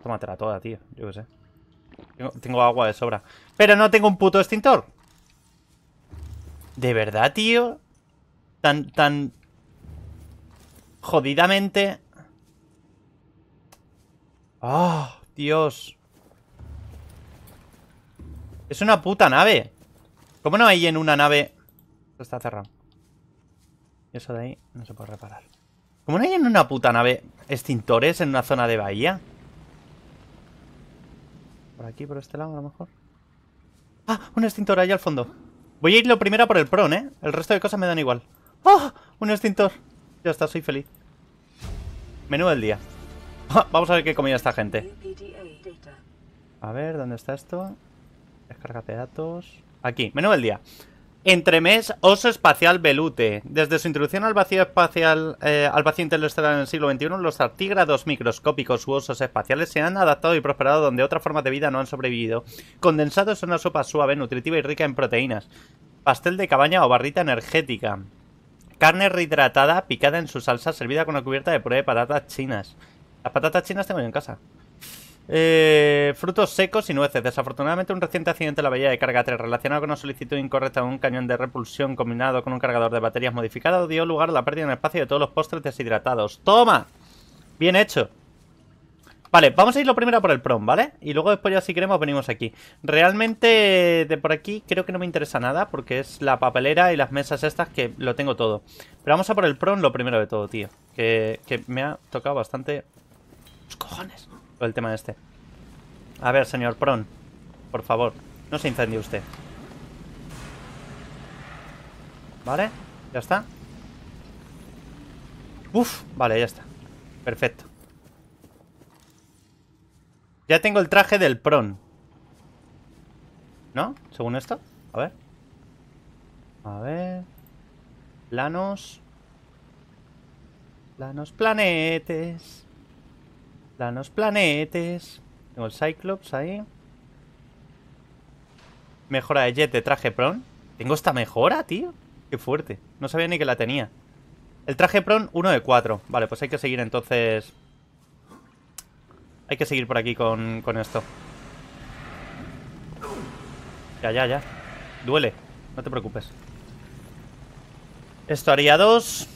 Tómatela toda, tío. Yo qué sé. Tengo, agua de sobra. Pero no tengo un puto extintor. ¿De verdad, tío? Tan, tan... Jodidamente... Ah, Dios. Es una puta nave. ¿Cómo no hay en una nave esto está cerrado. Y eso de ahí no se puede reparar. ¿Cómo no hay en una puta nave extintores en una zona de bahía? Por aquí, por este lado, a lo mejor. ¡Ah! Un extintor ahí al fondo. Voy a ir lo primero por el pron, ¿eh? El resto de cosas me dan igual. ¡Oh! Un extintor. Ya está, soy feliz. Menú del día. Ah, vamos a ver qué comida esta gente. A ver, ¿dónde está esto? Descárgate datos. Aquí, menú del día. Entremés, oso espacial velute. Desde su introducción al vacío espacial, eh, al vacío interestelar en el siglo XXI, los artígrados microscópicos u osos espaciales se han adaptado y prosperado donde otras formas de vida no han sobrevivido, condensados en una sopa suave, nutritiva y rica en proteínas, pastel de cabaña o barrita energética, carne rehidratada picada en su salsa, servida con una cubierta de puré de patatas chinas. Las patatas chinas tengo yo en casa. Eh, frutos secos y nueces. Desafortunadamente, un reciente accidente en la bahía de carga 3 relacionado con una solicitud incorrecta de un cañón de repulsión combinado con un cargador de baterías modificado dio lugar a la pérdida en el espacio de todos los postres deshidratados. ¡Toma! Bien hecho. Vale, vamos a ir lo primero por el prom, ¿vale? Y luego después ya si queremos venimos aquí. Realmente de por aquí creo que no me interesa nada porque es la papelera y las mesas estas que lo tengo todo. Pero vamos a por el prom lo primero de todo, tío. Que, que me ha tocado bastante... Los cojones el tema este. A ver, señor Pron. Por favor, no se incendie usted. ¿Vale? ¿Ya está? Uf, vale, ya está. Perfecto. Ya tengo el traje del Pron. ¿No? Según esto. A ver. A ver. Planos. Planos, planetes. Planos planetes. Tengo el Cyclops ahí. Mejora de jet de traje pron. Tengo esta mejora, tío. Qué fuerte. No sabía ni que la tenía. El traje pron, Uno de cuatro... Vale, pues hay que seguir entonces... Hay que seguir por aquí con, con esto. Ya, ya, ya. Duele. No te preocupes. Esto haría dos...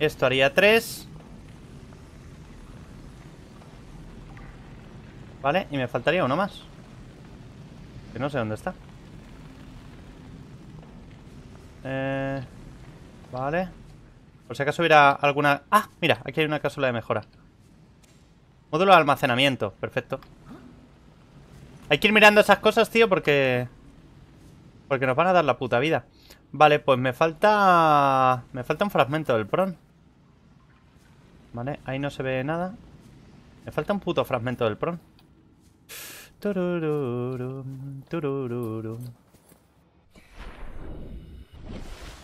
Esto haría tres... Vale, y me faltaría uno más. Que no sé dónde está. Eh, vale. Por si acaso hubiera alguna... Ah, mira, aquí hay una cápsula de mejora. Módulo de almacenamiento, perfecto. Hay que ir mirando esas cosas, tío, porque... Porque nos van a dar la puta vida. Vale, pues me falta... Me falta un fragmento del pron. Vale, ahí no se ve nada. Me falta un puto fragmento del pron.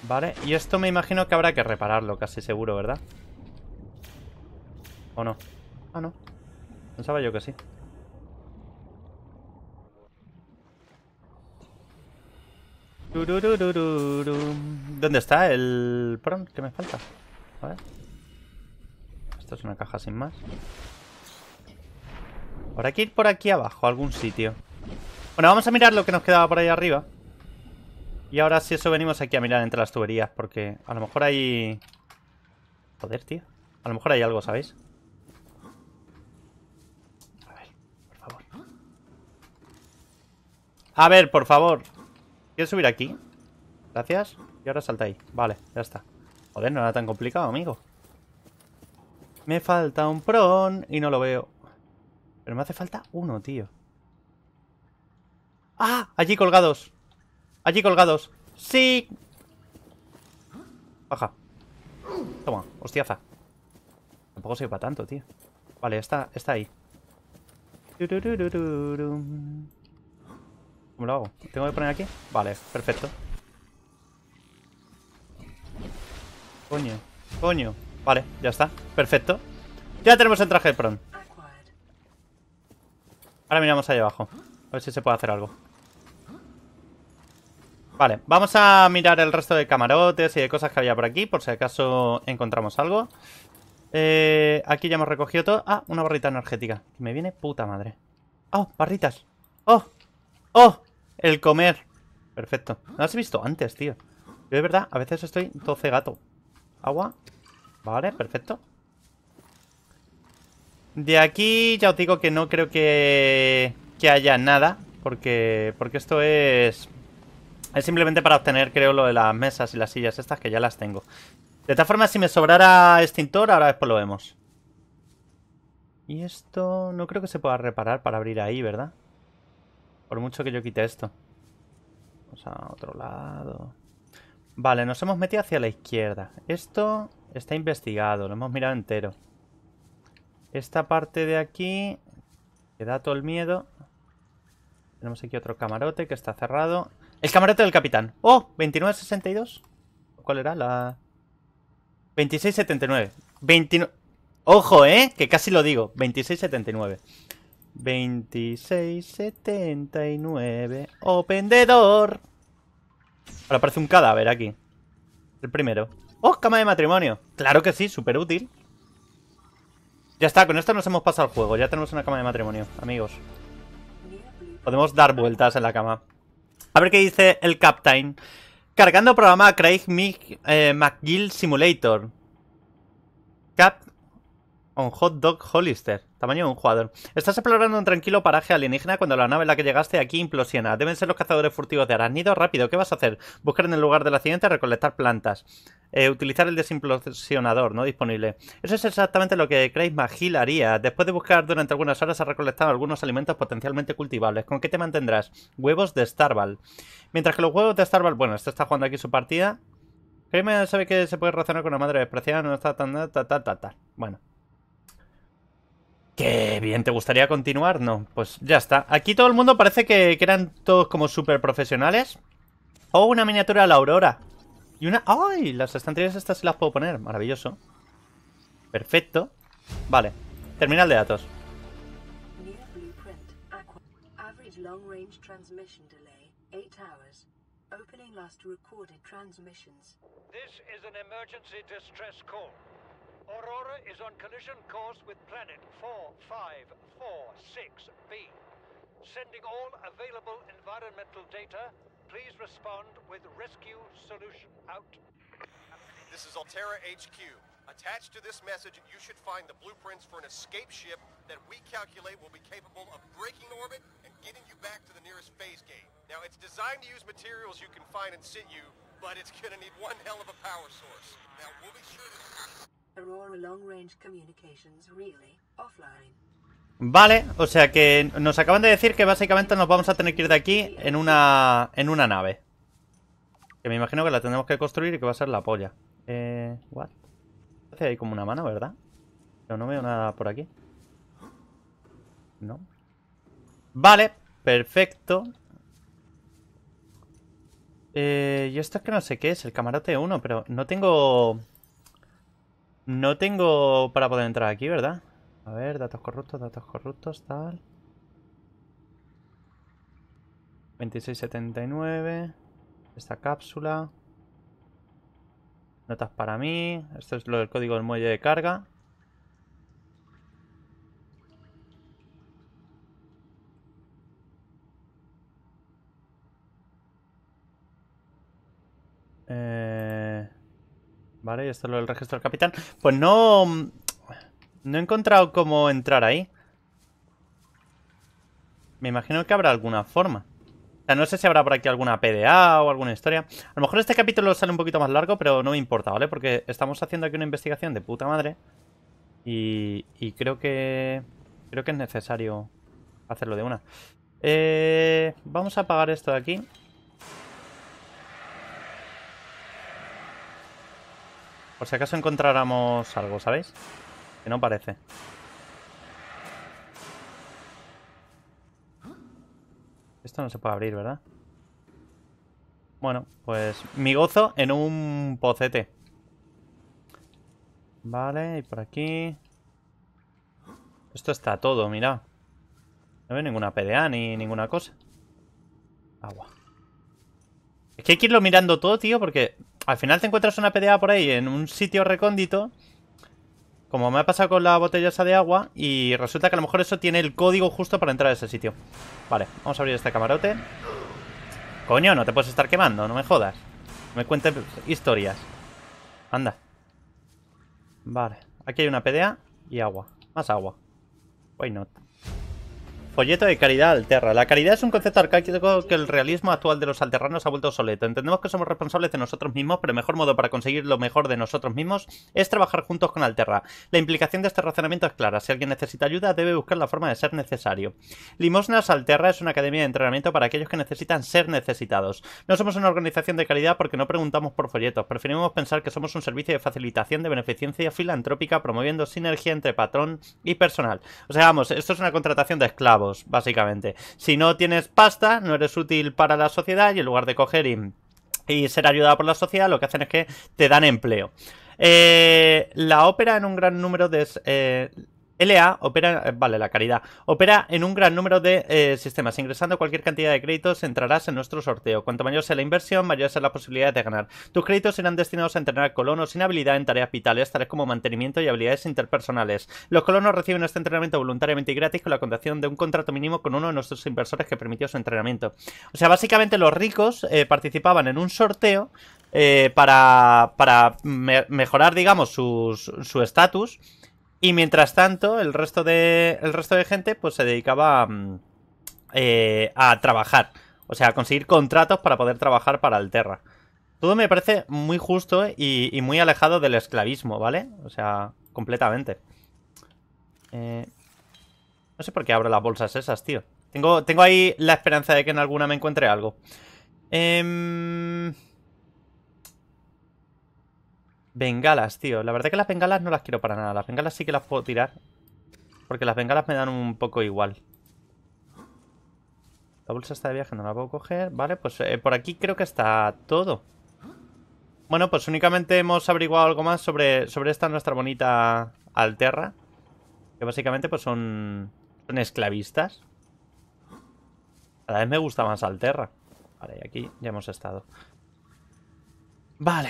Vale, y esto me imagino que habrá que repararlo, casi seguro, ¿verdad? ¿O no? Ah, no. Pensaba yo que sí. ¿Dónde está el prompt que me falta? A ver. Esto es una caja sin más. Habrá que ir por aquí abajo, algún sitio. Bueno, vamos a mirar lo que nos quedaba por ahí arriba. Y ahora si eso venimos aquí a mirar entre las tuberías, porque a lo mejor hay... Joder, tío. A lo mejor hay algo, ¿sabéis? A ver, por favor. A ver, por favor. ¿Quieres subir aquí? Gracias. Y ahora salta ahí. Vale, ya está. Joder, no era tan complicado, amigo. Me falta un prón y no lo veo. Pero me hace falta uno, tío. ¡Ah! Allí colgados. Allí colgados. ¡Sí! Baja. Toma, hostiaza. Tampoco sirve para tanto, tío. Vale, está, está ahí. ¿Cómo lo hago? ¿Tengo que poner aquí? Vale, perfecto. Coño, coño. Vale, ya está. Perfecto. Ya tenemos el traje pronto. Ahora miramos ahí abajo. A ver si se puede hacer algo. Vale, vamos a mirar el resto de camarotes y de cosas que había por aquí, por si acaso encontramos algo. Eh, aquí ya hemos recogido todo. Ah, una barrita energética. Que Me viene puta madre. ¡Oh, barritas! ¡Oh! ¡Oh! El comer. Perfecto. No has visto antes, tío. Yo de verdad, a veces estoy 12 gato. Agua. Vale, perfecto. De aquí ya os digo que no creo que, haya nada, porque, porque esto es... Es simplemente para obtener, creo, lo de las mesas y las sillas estas, que ya las tengo. De tal forma si me sobrara extintor, ahora después lo vemos. Y esto... No creo que se pueda reparar para abrir ahí, ¿verdad? Por mucho que yo quite esto. Vamos a otro lado. Vale, nos hemos metido hacia la izquierda. Esto está investigado, lo hemos mirado entero. Esta parte de aquí, que da todo el miedo. Tenemos aquí otro camarote que está cerrado. El camarote del capitán. ¡Oh! 29.62. ¿Cuál era? La... 26.79. ¡Ojo, eh! Que casi lo digo. 26.79. 26.79. ¡Open the Ahora parece un cadáver aquí. El primero. ¡Oh! Cama de matrimonio. Claro que sí, súper útil. Ya está, con esto nos hemos pasado el juego. Ya tenemos una cama de matrimonio, amigos. Podemos dar vueltas en la cama. A ver qué dice el Captain. Cargando programa Craig eh, McGill Simulator. Cap Hot Dog Hollister, tamaño de un jugador. Estás explorando un tranquilo paraje alienígena cuando la nave en la que llegaste aquí implosiona. Deben ser los cazadores furtivos de aranido Rápido, ¿qué vas a hacer? Buscar en el lugar del accidente, recolectar plantas. Eh, utilizar el desimplosionador no disponible. Eso es exactamente lo que Craig Magill haría. Después de buscar durante algunas horas, ha recolectado algunos alimentos potencialmente cultivables. ¿Con qué te mantendrás? Huevos de Starval. Mientras que los huevos de Starval, bueno, este está jugando aquí su partida. Craig sabe que se puede razonar con una madre despreciada, no está tan. Ta, ta, ta, ta. Bueno. Qué bien, ¿te gustaría continuar? No, pues ya está. Aquí todo el mundo parece que, eran todos como súper profesionales. oh, una miniatura de la aurora. Y una... ¡Ay! Las estanterías estas se las puedo poner. Maravilloso. Perfecto. Vale. Terminal de datos. Opening last recorded transmissions. Aurora is on collision course with planet 4546b. Sending all available environmental data, please respond with rescue solution out. This is Altera HQ. Attached to this message, you should find the blueprints for an escape ship that we calculate will be capable of breaking orbit and getting you back to the nearest phase gate. Now, it's designed to use materials you can find in situ, but it's gonna need one hell of a power source. Now, we'll be sure to... Vale, o sea que nos acaban de decir que básicamente nos vamos a tener que ir de aquí en una, en una nave. Que me imagino que la tenemos que construir y que va a ser la polla. Eh, what? hay como una mano, ¿verdad? Pero no veo nada por aquí. No. Vale, perfecto. Eh, yo esto es que no sé qué es, el camarote 1, pero no tengo... No tengo para poder entrar aquí, ¿verdad? A ver, datos corruptos, datos corruptos, tal. 2679. Esta cápsula. Notas para mí. Esto es lo del código del muelle de carga. Eh... Vale, esto es lo del registro del capitán. Pues no... No he encontrado cómo entrar ahí. Me imagino que habrá alguna forma. O sea, no sé si habrá por aquí alguna PDA o alguna historia. A lo mejor este capítulo sale un poquito más largo, pero no me importa, ¿vale? Porque estamos haciendo aquí una investigación de puta madre. Y, y creo que... Creo que es necesario hacerlo de una. Eh, vamos a apagar esto de aquí. Por si acaso encontráramos algo, ¿sabéis? Que no parece. Esto no se puede abrir, ¿verdad? Bueno, pues mi gozo en un pocete. Vale, y por aquí... Esto está todo, mira. No veo ninguna PDA, ni ninguna cosa. Agua. Es que hay que irlo mirando todo, tío, porque al final te encuentras una PDA por ahí en un sitio recóndito, como me ha pasado con la botella de agua, y resulta que a lo mejor eso tiene el código justo para entrar a ese sitio. Vale, vamos a abrir este camarote. Coño, no te puedes estar quemando, no me jodas. No me cuentes historias. Anda. Vale, aquí hay una PDA y agua. Más agua. Why not? Folleto de caridad alterra. La caridad es un concepto arcaico que el realismo actual de los alterranos ha vuelto obsoleto. Entendemos que somos responsables de nosotros mismos, pero el mejor modo para conseguir lo mejor de nosotros mismos es trabajar juntos con Alterra. La implicación de este razonamiento es clara. Si alguien necesita ayuda, debe buscar la forma de ser necesario. Limosnas Alterra es una academia de entrenamiento para aquellos que necesitan ser necesitados. No somos una organización de caridad porque no preguntamos por folletos. Preferimos pensar que somos un servicio de facilitación de beneficencia filantrópica promoviendo sinergia entre patrón y personal. O sea, vamos, esto es una contratación de esclavos básicamente. Si no tienes pasta, no eres útil para la sociedad y en lugar de coger y, ser ayudado por la sociedad, lo que hacen es que te dan empleo. Eh, la ópera en un gran número de... Eh, LA opera, eh, vale, la caridad, opera en un gran número de eh, sistemas. Ingresando cualquier cantidad de créditos entrarás en nuestro sorteo. Cuanto mayor sea la inversión, mayor será la posibilidad de ganar. Tus créditos serán destinados a entrenar colonos sin habilidad en tareas vitales, tales como mantenimiento y habilidades interpersonales. Los colonos reciben este entrenamiento voluntariamente y gratis con la condición de un contrato mínimo con uno de nuestros inversores que permitió su entrenamiento. O sea, básicamente los ricos eh, participaban en un sorteo para, para mejorar, digamos, su estatus. Y mientras tanto, el resto de, resto de gente pues se dedicaba mm, eh, a trabajar. O sea, a conseguir contratos para poder trabajar para el Terra. Todo me parece muy justo y, muy alejado del esclavismo, ¿vale? O sea, completamente. Eh, no sé por qué abro las bolsas esas, tío. Tengo, tengo ahí la esperanza de que en alguna me encuentre algo. Eh... Bengalas, tío. La verdad es que las bengalas no las quiero para nada. Las bengalas sí que las puedo tirar. Porque las bengalas me dan un poco igual. La bolsa está de viaje, no la puedo coger. Vale, pues eh, por aquí creo que está todo. Bueno, pues únicamente hemos averiguado algo más sobre, sobre esta nuestra bonita Alterra. Que básicamente pues son, esclavistas. Cada vez me gusta más Alterra. Vale, y aquí ya hemos estado. Vale.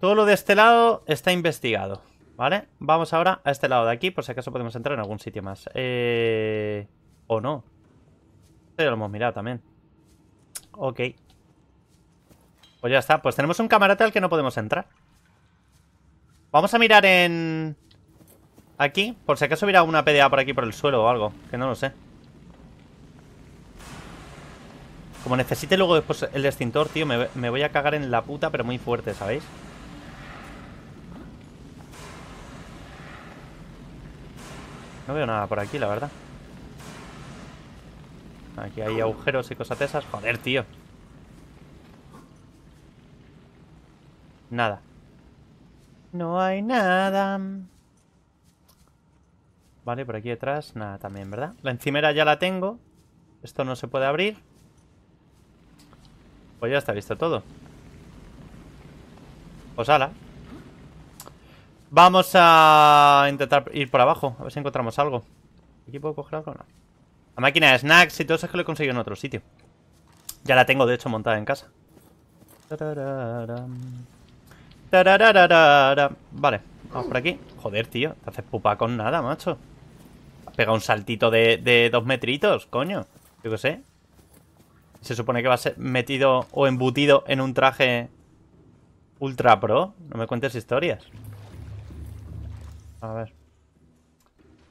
Todo lo de este lado está investigado, ¿vale? Vamos ahora a este lado de aquí, por si acaso podemos entrar en algún sitio más. Eh... O no. Pero ya lo hemos mirado también. Ok. Pues ya está. Pues tenemos un camarote al que no podemos entrar. Vamos a mirar en... Aquí, por si acaso hubiera una PDA por aquí por el suelo o algo, que no lo sé. Como necesite luego después el extintor, tío, me, me voy a cagar en la puta, pero muy fuerte, ¿sabéis? No veo nada por aquí, la verdad. Aquí hay agujeros y cosas de esas. Joder, tío. Nada. No hay nada. Vale, por aquí detrás, nada también, ¿verdad? La encimera ya la tengo. Esto no se puede abrir. Pues ya está visto todo. Pues ala. Vamos a intentar ir por abajo, a ver si encontramos algo. ¿Aquí puedo coger algo? No. La máquina de snacks y todo eso es que lo he conseguido en otro sitio. Ya la tengo, de hecho, montada en casa. Vale, vamos por aquí. Joder, tío, te haces pupa con nada, macho. Ha pegado un saltito de, de dos metritos, coño. Yo qué sé. Se supone que va a ser metido o embutido en un traje ultra pro. No me cuentes historias. A ver.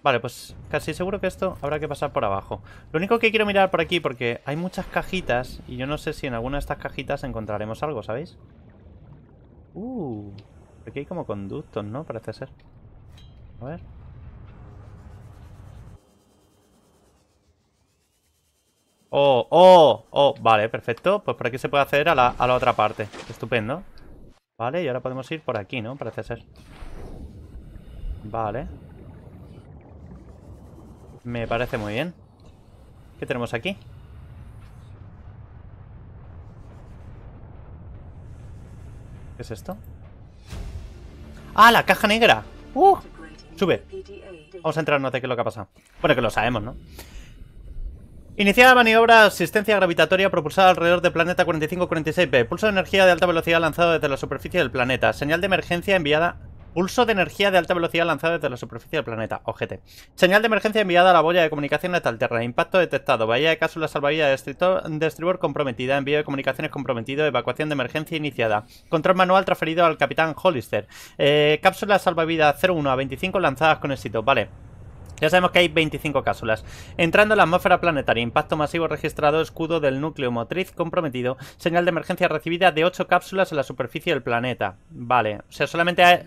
Vale, pues casi seguro que esto habrá que pasar por abajo. Lo único que quiero mirar por aquí, porque hay muchas cajitas, y yo no sé si en alguna de estas cajitas encontraremos algo, ¿sabéis? Uh, aquí hay como conductos, ¿no? Parece ser. A ver. Oh, oh, oh, vale, perfecto. Pues por aquí se puede acceder a la, a la otra parte. Estupendo. Vale, y ahora podemos ir por aquí, ¿no? Parece ser. Vale. Me parece muy bien. ¿Qué tenemos aquí? ¿Qué es esto? ¡Ah, la caja negra! ¡Uh! Sube. Vamos a entrar, no sé qué es lo que ha pasado. Bueno, que lo sabemos, ¿no? Iniciada maniobra asistencia gravitatoria propulsada alrededor del planeta 4546b. Pulso de energía de alta velocidad lanzado desde la superficie del planeta. Señal de emergencia enviada Pulso de energía de alta velocidad lanzada desde la superficie del planeta. ogt Señal de emergencia enviada a la boya de comunicaciones de Talterra. Impacto detectado. Bahía de cápsulas salvavidas de estribor comprometida. Envío de comunicaciones comprometido. Evacuación de emergencia iniciada. Control manual transferido al capitán Hollister. Eh, cápsulas salvavidas 01 a 25 lanzadas con éxito. Vale. Ya sabemos que hay 25 cápsulas. Entrando en la atmósfera planetaria, impacto masivo registrado, escudo del núcleo motriz comprometido, señal de emergencia recibida de 8 cápsulas en la superficie del planeta. Vale, o sea, solamente hay...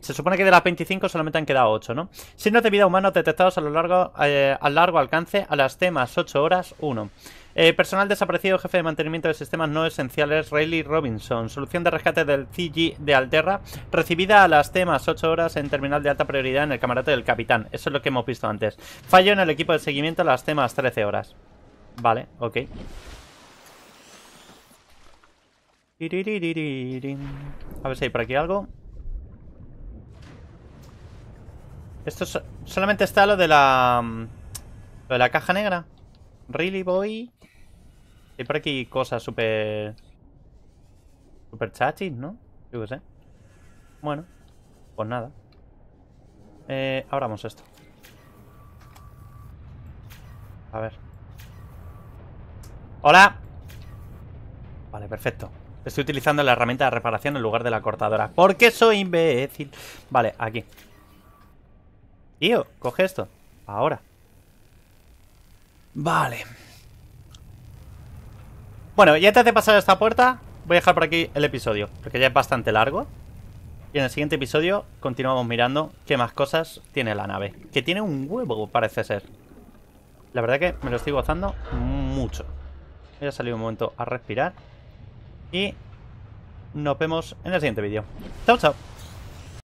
Se supone que de las 25 solamente han quedado 8, ¿no? Signos de vida humanos detectados a lo largo, eh, largo alcance a las temas 8 horas 1. Eh, personal desaparecido, jefe de mantenimiento de sistemas no esenciales, Rayleigh Robinson. Solución de rescate del CG de Alterra, recibida a las temas 8 horas en terminal de alta prioridad en el camarote del capitán. Eso es lo que hemos visto antes. Fallo en el equipo de seguimiento a las temas 13 horas. Vale, ok. A ver si hay por aquí algo. Esto solamente está lo de la... Mm, lo de la caja negra. Really, boy. Hay por aquí cosas súper... Súper chachis, ¿no? Yo qué sé. Bueno. Pues nada. Eh, abramos esto. A ver. ¡Hola! Vale, perfecto. Estoy utilizando la herramienta de reparación en lugar de la cortadora. ¿Por qué soy imbécil? Vale, aquí. Io, coge esto. Ahora. Vale. Bueno, ya te de pasar esta puerta, voy a dejar por aquí el episodio, porque ya es bastante largo. Y en el siguiente episodio continuamos mirando qué más cosas tiene la nave. Que tiene un huevo, parece ser. La verdad que me lo estoy gozando mucho. Voy a salir un momento a respirar. Y nos vemos en el siguiente vídeo. Chao, chao.